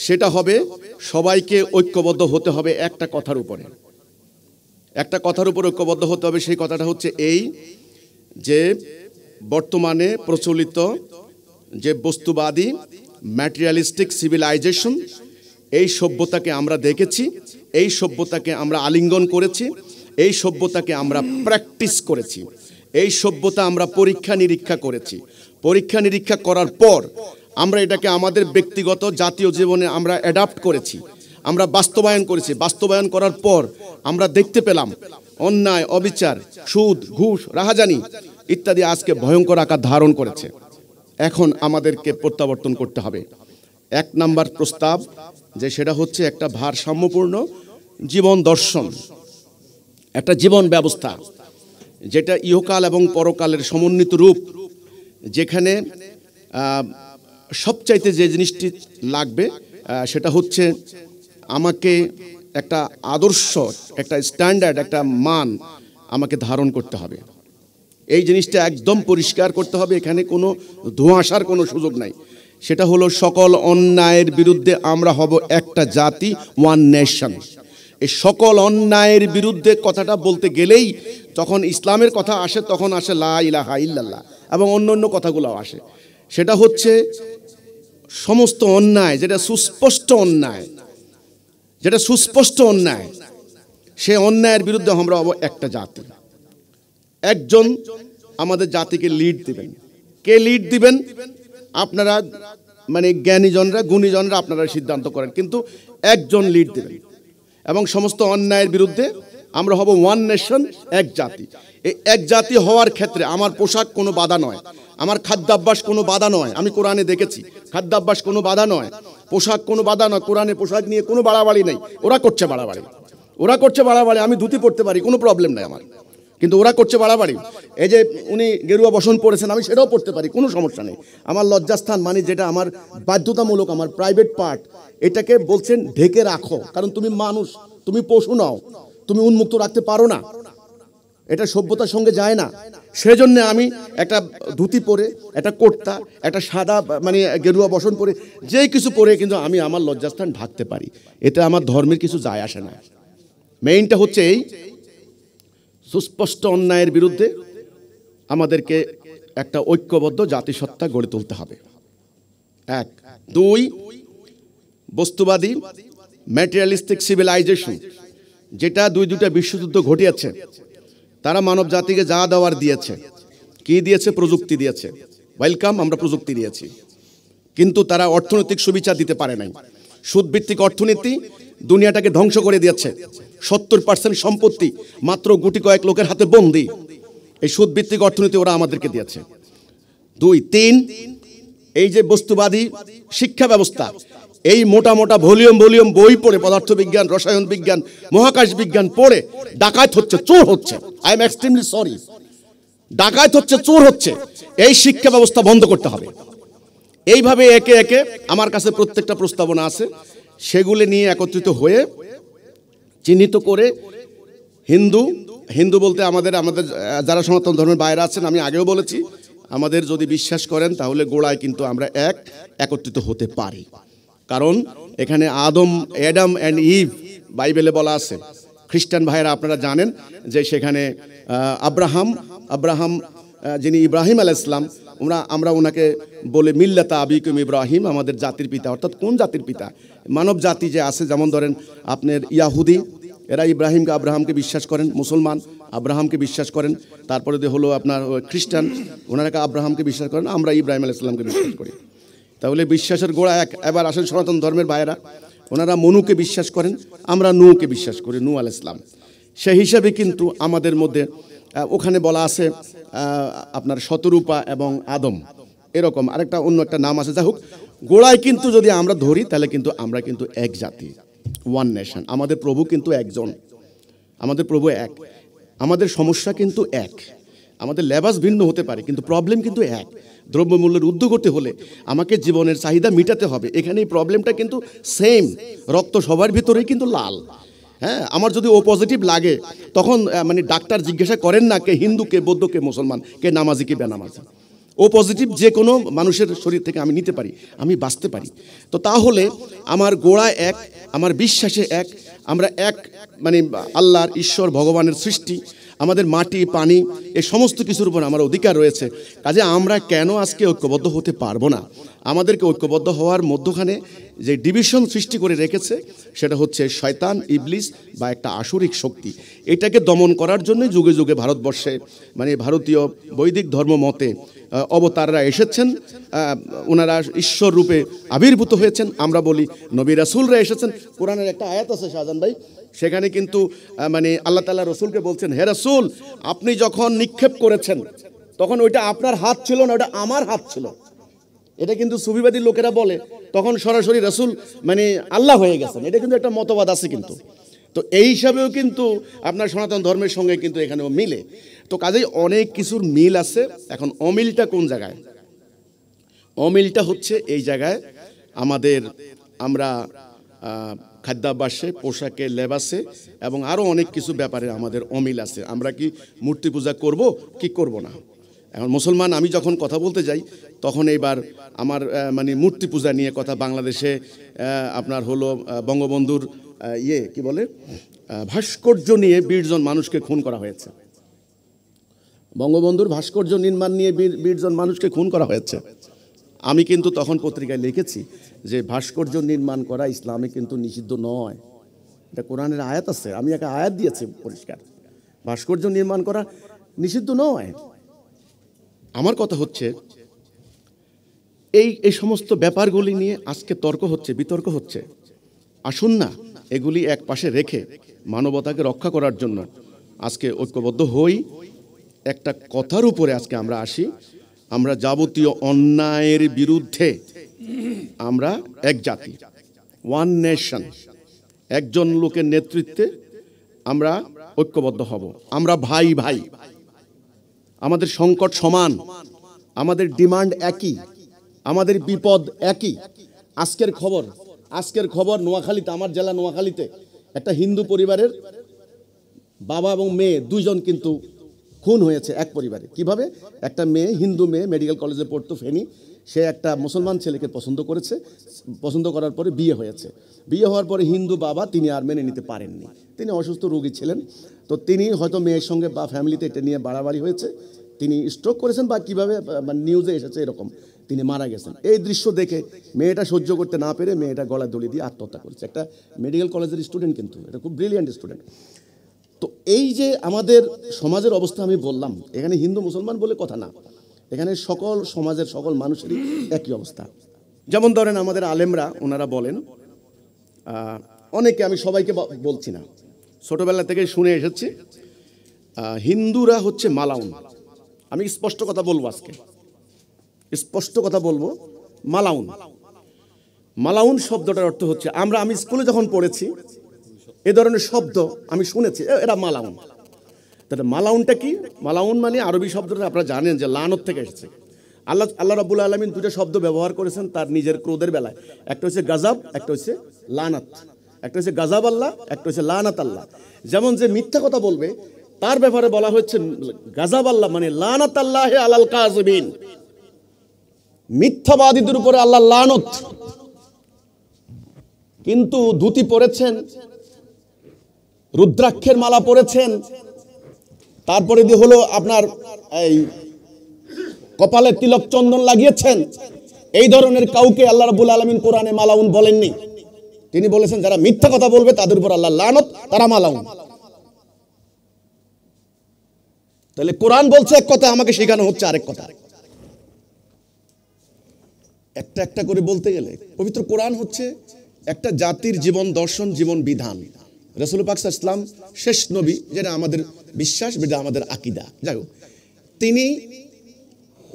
Speaker 1: সেটা হবে সবাইকে ঐক্যবদ্ধ হতে হবে একটা কথার উপরে একটা কথার উপর ঐক্যবদ্ধ হতে হবে সেই কথাটা হচ্ছে এই যে বর্তমানে প্রচলিত যে বস্তুবাদী ম্যাটেরিয়ালিস্টিক সিভিলাইজেশন এই সভ্যতাকে আমরা দেখেছি এই সভ্যতাকে আমরা আলিঙ্গন করেছি এই সভ্যতাকে আমরা প্র্যাকটিস করেছি এই সভ্যতা আমরা পরীক্ষা নিরীক্ষা করেছি পরীক্ষা নিরীক্ষা করার পর আমরা এটাকে আমাদের ব্যক্তিগত জাতীয় জীবনে আমরা অ্যাডাপ্ট করেছি আমরা বাস্তবায়ন করেছি বাস্তবায়ন করার পর আমরা দেখতে পেলাম অন্যায় অবিচার সুদ ঘুষ রাহাজানি ইত্যাদি আজকে ভয়ঙ্কর আকার ধারণ করেছে এখন আমাদেরকে প্রত্যাবর্তন করতে হবে এক নাম্বার প্রস্তাব যে সেটা হচ্ছে একটা ভারসাম্যপূর্ণ জীবন দর্শন একটা জীবন ব্যবস্থা যেটা ইহকাল এবং পরকালের সমন্বিত রূপ যেখানে সবচাইতে যে জিনিসটি লাগবে সেটা হচ্ছে আমাকে একটা আদর্শ একটা স্ট্যান্ডার্ড একটা মান আমাকে ধারণ করতে হবে এই জিনিসটা একদম পরিষ্কার করতে হবে এখানে কোনো ধোঁয়াশার কোনো সুযোগ নাই সেটা হলো সকল অন্যায়ের বিরুদ্ধে আমরা হব একটা জাতি ওয়ান নেশন এই সকল অন্যায়ের বিরুদ্ধে কথাটা বলতে গেলেই তখন ইসলামের কথা আসে তখন আসে লা ইলাহা ইল্লাল্লাহ এবং অন্য অন্য কথাগুলোও আসে সেটা হচ্ছে সমস্ত অন্যায় যেটা সুস্পষ্ট অন্যায় যেটা সুস্পষ্ট অন্যায় সে অন্যায়ের বিরুদ্ধে আমরা হব একটা জাতি একজন আমাদের জাতিকে লিড দিবেন কে লিড দিবেন আপনারা মানে জ্ঞানীজনরা গুণীজনরা আপনারা সিদ্ধান্ত করেন কিন্তু একজন লিড দিবেন এবং সমস্ত অন্যায়ের বিরুদ্ধে আমরা হব ওয়ান নেশন এক জাতি এই এক জাতি হওয়ার ক্ষেত্রে আমার পোশাক কোনো বাধা নয় আমার খাদ্যাভ্যাস কোনো বাধা নয় আমি কোরআনে দেখেছি খাদ্যাভ্যাস কোনো বাধা নয় পোশাক কোনো বাধা নয় কোরআনে পোশাক নিয়ে কোনো বাড়াবাড়ি নেই ওরা করছে বাড়াবাড়ি ওরা করছে বাড়াবাড়ি আমি ধুতি পড়তে পারি কোনো প্রবলেম নেই আমার কিন্তু ওরা করছে বাড়াবাড়ি এই যে উনি গেরুয়া বসন পড়েছেন আমি সেটাও পড়তে পারি কোনো সমস্যা নেই আমার লজ্জাস্থান মানে যেটা আমার বাধ্যতামূলক আমার প্রাইভেট পার্ট এটাকে বলছেন ঢেকে রাখো কারণ তুমি মানুষ তুমি পশু নাও তুমি উন্মুক্ত রাখতে পারো না এটা সভ্যতার সঙ্গে যায় না সেজন্য আমি একটা ধুতি পরে একটা কোর্তা একটা সাদা মানে গেরুয়া বসন পরে যে কিছু পরে কিন্তু আমি আমার লজ্জাস্থান ঢাকতে পারি এতে আমার ধর্মের কিছু যায় আসে না মেইনটা হচ্ছে এই সুস্পষ্ট অন্যায়ের বিরুদ্ধে আমাদেরকে একটা ঐক্যবদ্ধ জাতিসত্তা গড়ে তুলতে হবে এক দুই বস্তুবাদী ম্যাটেরিয়ালিস্টিক সিভিলাইজেশন যেটা দুই দুটা বিশ্বযুদ্ধ ঘটিয়েছে তারা মানব জাতিকে যা দেওয়ার দিয়েছে কি দিয়েছে প্রযুক্তি দিয়েছে ওয়েলকাম আমরা প্রযুক্তি দিয়েছি কিন্তু তারা অর্থনৈতিক সুবিচার দিতে পারে নাই সুদভিত্তিক অর্থনীতি দুনিয়াটাকে ধ্বংস করে দিয়েছে সত্তর পার্সেন্ট সম্পত্তি মাত্র গুটি কয়েক লোকের হাতে বন্দি এই সুদভিত্তিক অর্থনীতি ওরা আমাদেরকে দিয়েছে দুই তিন এই যে বস্তুবাদী শিক্ষা ব্যবস্থা এই মোটা মোটা ভলিউম ভলিউম বই পড়ে পদার্থবিজ্ঞান রসায়ন বিজ্ঞান মহাকাশ বিজ্ঞান পড়ে ডাকাত হচ্ছে চোর হচ্ছে আই এম এক্সট্রিমলি সরি ডাকাত হচ্ছে চোর হচ্ছে এই শিক্ষা ব্যবস্থা বন্ধ করতে হবে এইভাবে একে একে আমার কাছে প্রত্যেকটা প্রস্তাবনা আছে সেগুলি নিয়ে একত্রিত হয়ে চিহ্নিত করে হিন্দু হিন্দু বলতে আমাদের আমাদের যারা সনাতন ধর্মের বাইরে আছেন আমি আগেও বলেছি আমাদের যদি বিশ্বাস করেন তাহলে গোড়ায় কিন্তু আমরা এক একত্রিত হতে পারি কারণ এখানে আদম অ্যাডাম অ্যান্ড ইভ বাইবেলে বলা আছে খ্রিস্টান ভাইয়েরা আপনারা জানেন যে সেখানে আব্রাহাম আব্রাহাম যিনি ইব্রাহিম আল ইসলাম ওনা আমরা ওনাকে বলে মিল্লাতা আবিকুম ইব্রাহিম আমাদের জাতির পিতা অর্থাৎ কোন জাতির পিতা মানব জাতি যে আছে যেমন ধরেন আপনার ইয়াহুদি এরা ইব্রাহিমকে আব্রাহামকে বিশ্বাস করেন মুসলমান আব্রাহামকে বিশ্বাস করেন তারপরে হলো আপনার খ্রিস্টান ওনারা আব্রাহামকে বিশ্বাস করেন আমরা ইব্রাহিম আলাহ ইসলামকে বিশ্বাস করি তাহলে বিশ্বাসের গোড়া এক এবার আসেন সনাতন ধর্মের ভাইয়েরা ওনারা মনুকে বিশ্বাস করেন আমরা নুকে বিশ্বাস করি নু আল ইসলাম সেই হিসাবে কিন্তু আমাদের মধ্যে ওখানে বলা আছে আপনার শতরূপা এবং আদম এরকম আরেকটা অন্য একটা নাম আছে যাই হোক গোড়ায় কিন্তু যদি আমরা ধরি তাহলে কিন্তু আমরা কিন্তু এক জাতি ওয়ান নেশন আমাদের প্রভু কিন্তু একজন আমাদের প্রভু এক আমাদের সমস্যা কিন্তু এক আমাদের লেবাস ভিন্ন হতে পারে কিন্তু প্রবলেম কিন্তু এক দ্রব্যমূল্যের উদ্যোগ করতে হলে আমাকে জীবনের চাহিদা মিটাতে হবে এখানে এই প্রবলেমটা কিন্তু সেম রক্ত সবার ভিতরেই কিন্তু লাল হ্যাঁ আমার যদি ও পজিটিভ লাগে তখন মানে ডাক্তার জিজ্ঞাসা করেন না কে হিন্দু কে বৌদ্ধ কে মুসলমান কে নামাজি কে বেনামাজি ও পজিটিভ যে কোনো মানুষের শরীর থেকে আমি নিতে পারি আমি বাঁচতে পারি তো তাহলে আমার গোড়া এক আমার বিশ্বাসে এক আমরা এক মানে আল্লাহর ঈশ্বর ভগবানের সৃষ্টি আমাদের মাটি পানি এ সমস্ত কিছুর উপর আমার অধিকার রয়েছে কাজে আমরা কেন আজকে ঐক্যবদ্ধ হতে পারবো না আমাদেরকে ঐক্যবদ্ধ হওয়ার মধ্যখানে যে ডিভিশন সৃষ্টি করে রেখেছে সেটা হচ্ছে শয়তান ইবলিস বা একটা আসরিক শক্তি এটাকে দমন করার জন্যই যুগে যুগে ভারতবর্ষে মানে ভারতীয় বৈদিক ধর্ম মতে অবতাররা এসেছেন ওনারা ঈশ্বর রূপে আবির্ভূত হয়েছেন আমরা বলি নবী রাসুলরা এসেছেন কোরআনের একটা আয়াত আছে শাহজান ভাই সেখানে কিন্তু মানে আল্লাহ তাল্লাহ রসুলকে বলছেন হে রাসুল আপনি যখন নিক্ষেপ করেছেন তখন ওইটা আপনার হাত ছিল না ওটা আমার হাত ছিল এটা কিন্তু সুবিবাদী লোকেরা বলে তখন সরাসরি রাসুল মানে আল্লাহ হয়ে গেছেন এটা কিন্তু একটা মতবাদ আছে কিন্তু তো এই হিসাবেও কিন্তু আপনার সনাতন ধর্মের সঙ্গে কিন্তু এখানেও মিলে তো কাজেই অনেক কিছুর মিল আছে এখন অমিলটা কোন জায়গায় অমিলটা হচ্ছে এই জায়গায় আমাদের আমরা খাদ্যাভ্যাসে পোশাকে লেবাসে এবং আরও অনেক কিছু ব্যাপারে আমাদের অমিল আছে আমরা কি মূর্তি পূজা করব কি করব না এখন মুসলমান আমি যখন কথা বলতে যাই তখন এইবার আমার মানে মূর্তি পূজা নিয়ে কথা বাংলাদেশে আপনার হলো বঙ্গবন্ধুর ইয়ে কি বলে ভাস্কর্য নিয়ে বিশজন মানুষকে খুন করা হয়েছে বঙ্গবন্ধুর ভাস্কর্য নির্মাণ নিয়ে বিশজন মানুষকে খুন করা হয়েছে আমি কিন্তু তখন পত্রিকায় লিখেছি যে ভাস্কর্য নির্মাণ করা ইসলামে কিন্তু নিষিদ্ধ নয় এটা কোরআনের আয়াত আছে আমি একটা আয়াত দিয়েছি পরিষ্কার ভাস্কর্য নির্মাণ করা নিষিদ্ধ নয় আমার কথা হচ্ছে এই এই সমস্ত ব্যাপারগুলি নিয়ে আজকে তর্ক হচ্ছে বিতর্ক হচ্ছে আসুন না এগুলি এক পাশে রেখে মানবতাকে রক্ষা করার জন্য আজকে ঐক্যবদ্ধ হই একটা কথার উপরে আজকে আমরা আসি আমরা যাবতীয় অন্যায়ের বিরুদ্ধে আমরা এক জাতি ওয়ান নেশন একজন লোকের নেতৃত্বে আমরা ঐক্যবদ্ধ হব আমরা ভাই ভাই আমাদের সংকট সমান আমাদের ডিমান্ড একই আমাদের বিপদ একই আজকের খবর আজকের খবর নোয়াখালীতে আমার জেলা নোয়াখালীতে একটা হিন্দু পরিবারের বাবা এবং মেয়ে দুইজন কিন্তু খুন হয়েছে এক পরিবারে কিভাবে একটা মেয়ে হিন্দু মেয়ে মেডিকেল কলেজে পড়তো ফেনি সে একটা মুসলমান ছেলেকে পছন্দ করেছে পছন্দ করার পরে বিয়ে হয়েছে বিয়ে হওয়ার পরে হিন্দু বাবা তিনি আর মেনে নিতে পারেননি তিনি অসুস্থ রোগী ছিলেন তো তিনি হয়তো মেয়ের সঙ্গে বা ফ্যামিলিতে এটা নিয়ে বাড়াবাড়ি হয়েছে তিনি স্ট্রোক করেছেন বা কীভাবে নিউজে এসেছে এরকম তিনি মারা গেছেন এই দৃশ্য দেখে মেয়েটা সহ্য করতে না পেরে মেয়েটা গলা দড়ি দিয়ে আত্মহত্যা করেছে একটা মেডিকেল কলেজের স্টুডেন্ট কিন্তু এটা খুব ব্রিলিয়ান্ট স্টুডেন্ট তো এই যে আমাদের সমাজের অবস্থা আমি বললাম এখানে হিন্দু মুসলমান বলে কথা না এখানে সকল সমাজের সকল মানুষেরই একই অবস্থা যেমন ধরেন আমাদের আলেমরা ওনারা বলেন অনেকে আমি সবাইকে বলছি না ছোটোবেলা থেকে শুনে এসেছি হিন্দুরা হচ্ছে মালাউন আমি স্পষ্ট কথা বলবো আজকে স্পষ্ট কথা বলবো মালাউন মালাউন শব্দটার অর্থ হচ্ছে আমরা আমি স্কুলে যখন পড়েছি এ ধরনের শব্দ আমি শুনেছি এরা মালাউন তাহলে মালাউনটা কি মালাউন মানে আরবি শব্দটা আপনারা জানেন যে লানত থেকে এসেছে আল্লাহ আল্লাহ রাবুল আলমিন দুটো শব্দ ব্যবহার করেছেন তার নিজের ক্রোধের বেলায় একটা হচ্ছে গাজাব একটা হচ্ছে লানাত একটা হচ্ছে গাজাব আল্লাহ একটা হচ্ছে লানাত আল্লাহ যেমন যে মিথ্যা কথা বলবে তার ব্যাপারে বলা হচ্ছে গাজাব আল্লাহ মানে লানাত আল্লাহ আলাল কাজবিন মিথ্যাবাদীদের উপরে আল্লাহ লানত কিন্তু ধুতি পরেছেন রুদ্রাক্ষের মালা পরেছেন তারপরে দিয়ে হলো আপনার এই কপালে তিলক চন্দন লাগিয়েছেন এই ধরনের কাউকে আল্লাহ রাবুল আলমিন কোরআনে মালাউন বলেননি তিনি বলেছেন যারা মিথ্যা কথা বলবে তাদের উপর আল্লাহ লানত তারা মালাউন তাহলে কোরআন বলছে এক কথা আমাকে শেখানো হচ্ছে আরেক কথা একটা একটা করে বলতে গেলে পবিত্র কোরআন হচ্ছে একটা জাতির জীবন দর্শন জীবন বিধান রসুল পাকসা ইসলাম শেষ নবী যেটা আমাদের বিশ্বাস যেটা আমাদের আকিদা যাই হোক তিনি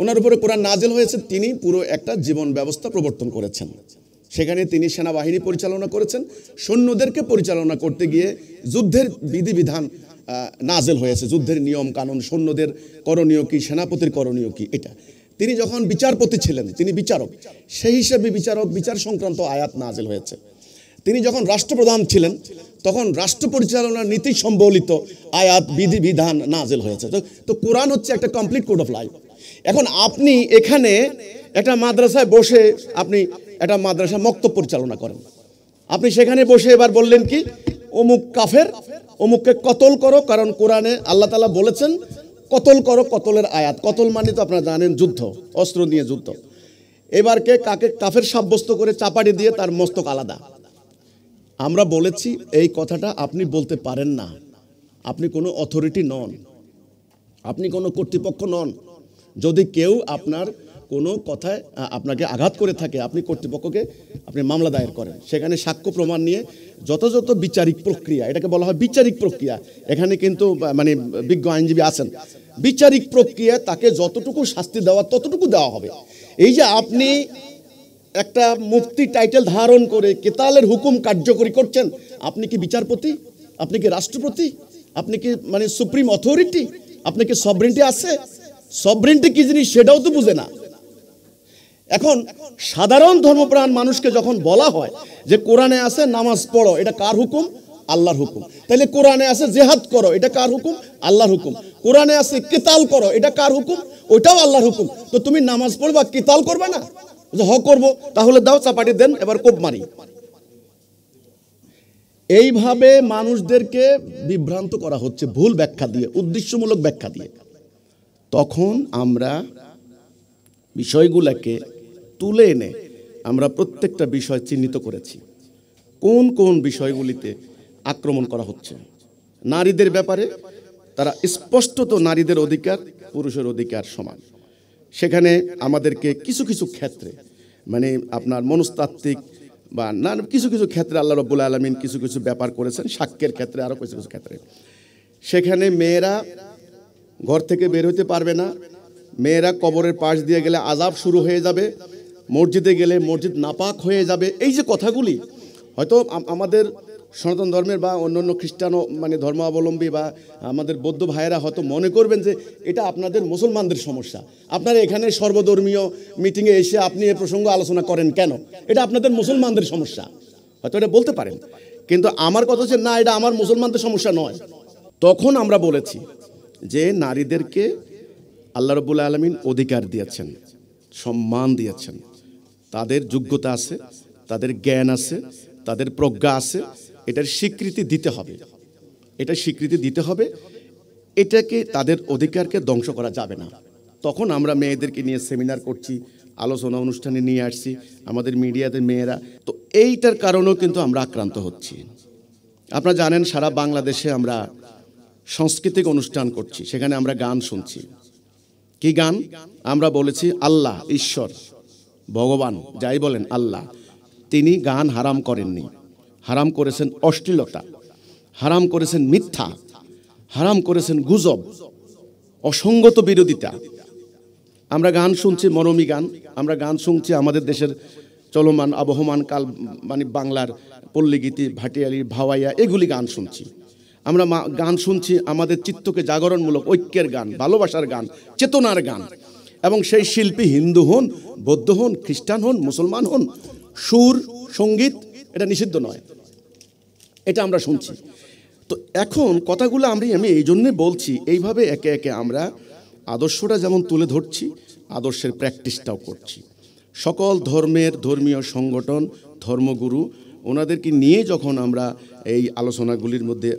Speaker 1: ওনার উপরে কোরআন নাজেল হয়েছে তিনি পুরো একটা জীবন ব্যবস্থা প্রবর্তন করেছেন সেখানে তিনি সেনাবাহিনী পরিচালনা করেছেন সৈন্যদেরকে পরিচালনা করতে গিয়ে যুদ্ধের বিধিবিধান নাজেল হয়েছে যুদ্ধের নিয়ম কানুন সৈন্যদের করণীয় কি সেনাপতির করণীয় কি এটা তিনি যখন বিচারপতি ছিলেন তিনি বিচারক সেই হিসেবে বিচারক বিচার সংক্রান্ত আয়াত নাজিল হয়েছে তিনি যখন রাষ্ট্রপ্রধান ছিলেন তখন রাষ্ট্র পরিচালনার নীতি সম্বলিত আয়াত বিধি বিধান নাজিল হয়েছে তো কোরআন হচ্ছে একটা কমপ্লিট কোড অফ লাইফ এখন আপনি এখানে একটা মাদ্রাসায় বসে আপনি একটা মাদ্রাসা মক্ত পরিচালনা করেন আপনি সেখানে বসে এবার বললেন কি অমুক কাফের অমুককে কতল করো কারণ কোরআনে আল্লাহ তালা বলেছেন কতল করো কতলের আয়াত কতল মানে তো আপনারা জানেন যুদ্ধ অস্ত্র নিয়ে যুদ্ধ এবারকে কাকে কাফের সাব্যস্ত করে চাপাটি দিয়ে তার মস্তক আলাদা আমরা বলেছি এই কথাটা আপনি বলতে পারেন না আপনি কোনো অথরিটি নন আপনি কোনো কর্তৃপক্ষ নন যদি কেউ আপনার কোনো কথায় আপনাকে আঘাত করে থাকে আপনি কর্তৃপক্ষকে আপনি মামলা দায়ের করেন সেখানে সাক্ষ্য প্রমাণ নিয়ে যথাযথ বিচারিক প্রক্রিয়া এটাকে বলা হয় বিচারিক প্রক্রিয়া এখানে কিন্তু মানে বিজ্ঞ আইনজীবী আছেন বিচারিক প্রক্রিয়া তাকে যতটুকু শাস্তি দেওয়া ততটুকু দেওয়া হবে এই যে আপনি একটা মুক্তি টাইটেল ধারণ করে কেতালের হুকুম কার্যকরী করছেন আপনি কি বিচারপতি আপনি কি রাষ্ট্রপতি আপনি কি মানে সুপ্রিম অথরিটি আপনি কি সবরেন্টি আছে সবরেন্টি কি জিনিস সেটাও তো বুঝে না এখন সাধারণ ধর্মপ্রাণ মানুষকে যখন বলা হয় যে কোরআনে আছে নামাজ পড়ো এটা কার হুকুম আল্লাহর হুকুম তাহলে কোরআনে আছে জেহাদ করো এটা কার হুকুম আল্লাহর হুকুম কোরআনে আছে কেতাল করো এটা কার হুকুম ওইটাও আল্লাহর হুকুম তো তুমি নামাজ পড়বা কেতাল করবে না হ করবো তাহলে দাও চাপাটি দেন এবার কোপ মারি এইভাবে মানুষদেরকে বিভ্রান্ত করা হচ্ছে ভুল ব্যাখ্যা দিয়ে উদ্দেশ্যমূলক ব্যাখ্যা দিয়ে তখন আমরা বিষয়গুলোকে তুলে এনে আমরা প্রত্যেকটা বিষয় চিহ্নিত করেছি কোন কোন বিষয়গুলিতে আক্রমণ করা হচ্ছে নারীদের ব্যাপারে তারা স্পষ্টত নারীদের অধিকার পুরুষের অধিকার সমান সেখানে আমাদেরকে কিছু কিছু ক্ষেত্রে মানে আপনার মনস্তাত্ত্বিক বা না কিছু কিছু ক্ষেত্রে আল্লাহ রব্বুল আলমিন কিছু কিছু ব্যাপার করেছেন সাক্ষ্যের ক্ষেত্রে আরও কিছু কিছু ক্ষেত্রে সেখানে মেয়েরা ঘর থেকে বের হতে পারবে না মেয়েরা কবরের পাশ দিয়ে গেলে আজাব শুরু হয়ে যাবে মসজিদে গেলে মসজিদ নাপাক হয়ে যাবে এই যে কথাগুলি হয়তো আমাদের সনাতন ধর্মের বা অন্য অন্য খ্রিস্টান মানে ধর্মাবলম্বী বা আমাদের বৌদ্ধ ভাইয়েরা হয়তো মনে করবেন যে এটা আপনাদের মুসলমানদের সমস্যা আপনারা এখানে সর্বধর্মীয় মিটিংয়ে এসে আপনি এ প্রসঙ্গ আলোচনা করেন কেন এটা আপনাদের মুসলমানদের সমস্যা হয়তো এটা বলতে পারেন কিন্তু আমার কথা হচ্ছে না এটা আমার মুসলমানদের সমস্যা নয় তখন আমরা বলেছি যে নারীদেরকে আল্লাহ রবুল্লা আলমিন অধিকার দিয়েছেন সম্মান দিয়েছেন তাদের যোগ্যতা আছে তাদের জ্ঞান আছে তাদের প্রজ্ঞা আছে এটার স্বীকৃতি দিতে হবে এটা স্বীকৃতি দিতে হবে এটাকে তাদের অধিকারকে ধ্বংস করা যাবে না তখন আমরা মেয়েদেরকে নিয়ে সেমিনার করছি আলোচনা অনুষ্ঠানে নিয়ে আসছি আমাদের মিডিয়াতে মেয়েরা তো এইটার কারণেও কিন্তু আমরা আক্রান্ত হচ্ছি আপনারা জানেন সারা বাংলাদেশে আমরা সাংস্কৃতিক অনুষ্ঠান করছি সেখানে আমরা গান শুনছি কি গান আমরা বলেছি আল্লাহ ঈশ্বর ভগবান যাই বলেন আল্লাহ তিনি গান হারাম করেননি হারাম করেছেন অশ্লীলতা হারাম করেছেন মিথ্যা হারাম করেছেন গুজব অসঙ্গত বিরোধিতা আমরা গান শুনছি মরমী গান আমরা গান শুনছি আমাদের দেশের চলমান আবহমান কাল মানে বাংলার পল্লীগীতি ভাটিয়ালি ভাওয়াইয়া এগুলি গান শুনছি আমরা গান শুনছি আমাদের চিত্তকে জাগরণমূলক ঐক্যের গান ভালোবাসার গান চেতনার গান এবং সেই শিল্পী হিন্দু হন বৌদ্ধ হন খ্রিস্টান হন মুসলমান হন সুর সঙ্গীত এটা নিষিদ্ধ নয় এটা আমরা শুনছি তো এখন কথাগুলো আমি আমি এই জন্যে বলছি এইভাবে একে একে আমরা আদর্শটা যেমন তুলে ধরছি আদর্শের প্র্যাকটিসটাও করছি সকল ধর্মের ধর্মীয় সংগঠন ধর্মগুরু ওনাদেরকে নিয়ে যখন আমরা এই আলোচনাগুলির মধ্যে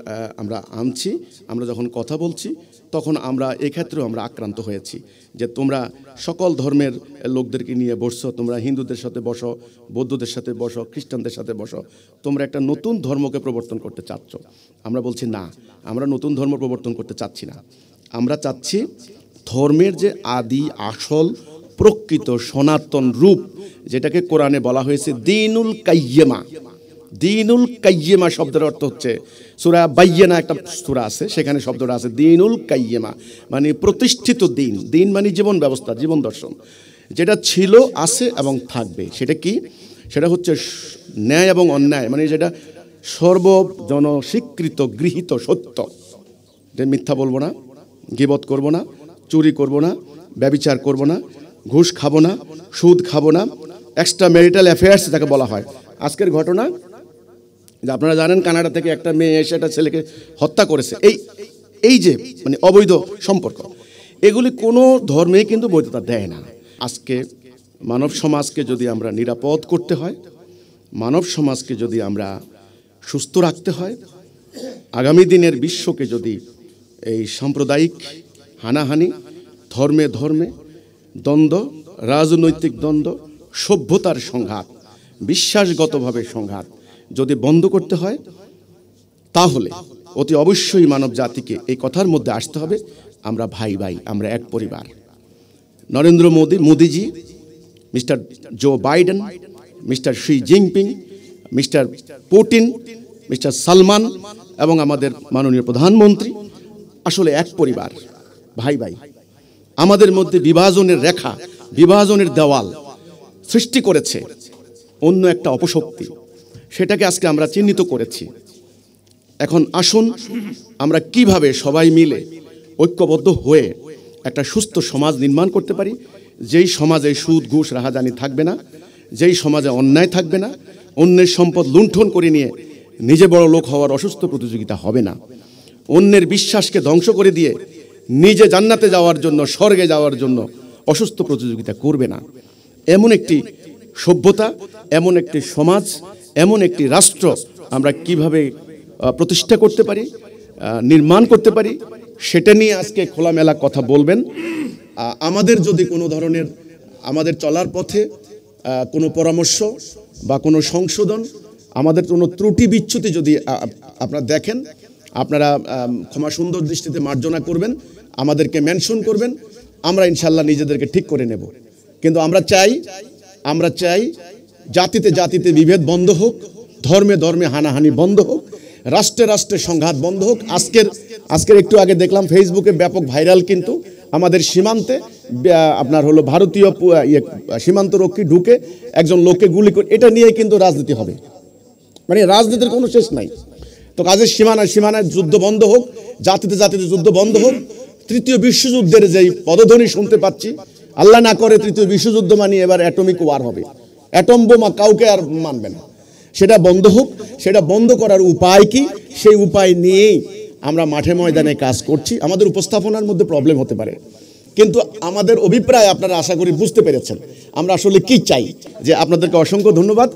Speaker 1: আমরা আনছি আমরা যখন কথা বলছি তখন আমরা এক্ষেত্রেও আমরা আক্রান্ত হয়েছি যে তোমরা সকল ধর্মের লোকদেরকে নিয়ে বসছো তোমরা হিন্দুদের সাথে বসো বৌদ্ধদের সাথে বসো খ্রিস্টানদের সাথে বসো তোমরা একটা নতুন ধর্মকে প্রবর্তন করতে চাচ্ছ আমরা বলছি না আমরা নতুন ধর্ম প্রবর্তন করতে চাচ্ছি না আমরা চাচ্ছি ধর্মের যে আদি আসল প্রকৃত সনাতন রূপ যেটাকে কোরআনে বলা হয়েছে দিনুল কাইয়েমা দিনুল কাইয়েমা শব্দের অর্থ হচ্ছে সুরা বাইয়েনা একটা সুরা আছে সেখানে শব্দটা আছে দিনুল কাইয়েমা মানে প্রতিষ্ঠিত দিন দিন মানে জীবন ব্যবস্থা জীবন দর্শন যেটা ছিল আছে এবং থাকবে সেটা কি সেটা হচ্ছে ন্যায় এবং অন্যায় মানে যেটা সর্বজন স্বীকৃত গৃহীত সত্য যে মিথ্যা বলবো না গিবত করব না চুরি করব না ব্যবিচার করব না ঘুষ খাবো না সুদ খাবো না এক্সট্রা ম্যারিটাল অ্যাফেয়ার্স যাকে বলা হয় আজকের ঘটনা যে আপনারা জানেন কানাডা থেকে একটা মেয়ে এসে একটা ছেলেকে হত্যা করেছে এই এই যে মানে অবৈধ সম্পর্ক এগুলি কোনো ধর্মেই কিন্তু বৈধতা দেয় না আজকে মানব সমাজকে যদি আমরা নিরাপদ করতে হয় মানব সমাজকে যদি আমরা সুস্থ রাখতে হয় আগামী দিনের বিশ্বকে যদি এই সাম্প্রদায়িক হানাহানি ধর্মে ধর্মে দ্বন্দ্ব রাজনৈতিক দ্বন্দ্ব সভ্যতার সংঘাত বিশ্বাসগতভাবে সংঘাত যদি বন্ধ করতে হয় তাহলে অতি অবশ্যই মানব জাতিকে এই কথার মধ্যে আসতে হবে আমরা ভাই ভাই আমরা এক পরিবার Narendra Modi Modiji mister Joe Biden mister Xi Jinping mister Putin mister Salman এবং আমাদের মাননীয় প্রধানমন্ত্রী আসলে এক পরিবার ভাই ভাই আমাদের মধ্যে বিভাজনের রেখা বিভাজনের দেওয়াল সৃষ্টি করেছে অন্য একটা অপশক্তি সেটাকে আজকে আমরা চিহ্নিত করেছি এখন আসুন আমরা কিভাবে সবাই মিলে ঐক্যবদ্ধ হয়ে একটা সুস্থ সমাজ নির্মাণ করতে পারি যেই সমাজে সুদ ঘুষ রাহাজানি থাকবে না যেই সমাজে অন্যায় থাকবে না অন্যের সম্পদ লুণ্ঠন করে নিয়ে নিজে বড় লোক হওয়ার অসুস্থ প্রতিযোগিতা হবে না অন্যের বিশ্বাসকে ধ্বংস করে দিয়ে নিজে জান্নাতে যাওয়ার জন্য স্বর্গে যাওয়ার জন্য অসুস্থ প্রতিযোগিতা করবে না এমন একটি সভ্যতা এমন একটি সমাজ এমন একটি রাষ্ট্র আমরা কিভাবে প্রতিষ্ঠা করতে পারি নির্মাণ করতে পারি সেটা নিয়ে আজকে খোলামেলা কথা বলবেন আমাদের যদি কোনো ধরনের আমাদের চলার পথে কোনো পরামর্শ বা কোনো সংশোধন আমাদের কোনো ত্রুটি বিচ্ছুতি যদি আপনারা দেখেন আপনারা ক্ষমা সুন্দর দৃষ্টিতে মার্জনা করবেন আমাদেরকে মেনশন করবেন আমরা ইনশাল্লাহ নিজেদেরকে ঠিক করে নেব কিন্তু আমরা চাই আমরা চাই জাতিতে জাতিতে বিভেদ বন্ধ হোক ধর্মে ধর্মে হানাহানি বন্ধ হোক রাষ্ট্রে রাষ্ট্রে সংঘাত বন্ধ হোক আজকের আজকের একটু আগে দেখলাম ফেসবুকে ব্যাপক ভাইরাল কিন্তু আমাদের সীমান্তে আপনার হলো ভারতীয় ইয়ে, সীমান্তরক্ষী ঢুকে একজন লোককে গুলি করে এটা নিয়ে কিন্তু রাজনীতি হবে মানে রাজনীতির কোনো শেষ নাই তো কাজের সীমানায় সীমানায় যুদ্ধ বন্ধ হোক জাতিতে জাতিতে যুদ্ধ বন্ধ হোক তৃতীয় বিশ্বযুদ্ধের যেই পদধ্বনি শুনতে পাচ্ছি আল্লাহ না করে তৃতীয় বিশ্বযুদ্ধ মানিয়ে এবার অ্যাটমিক ওয়ার হবে অ্যাটম বোমা কাউকে আর মানবে না সেটা বন্ধ হোক সেটা বন্ধ করার উপায় কি সেই উপায় নিয়েই আমরা মাঠে ময়দানে কাজ করছি আমাদের উপস্থাপনার মধ্যে প্রবলেম হতে পারে কিন্তু আমাদের অভিপ্রায় আপনারা আশা করি বুঝতে পেরেছেন আমরা আসলে কি চাই যে আপনাদেরকে অসংখ্য ধন্যবাদ